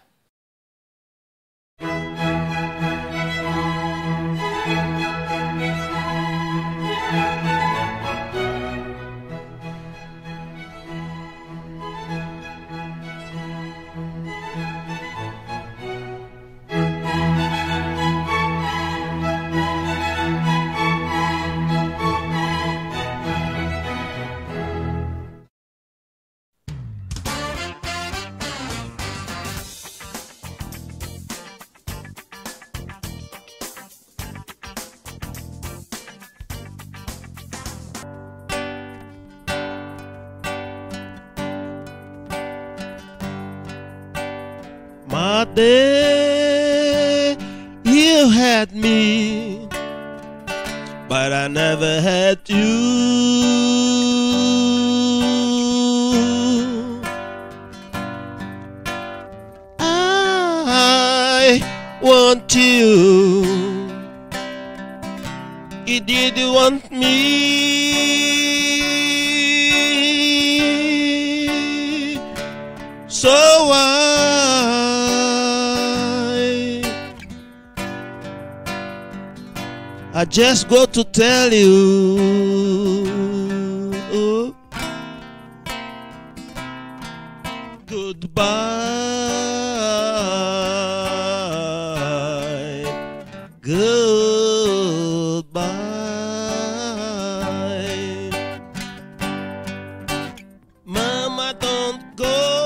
Deh. just go to tell you goodbye, goodbye. Mama, don't go.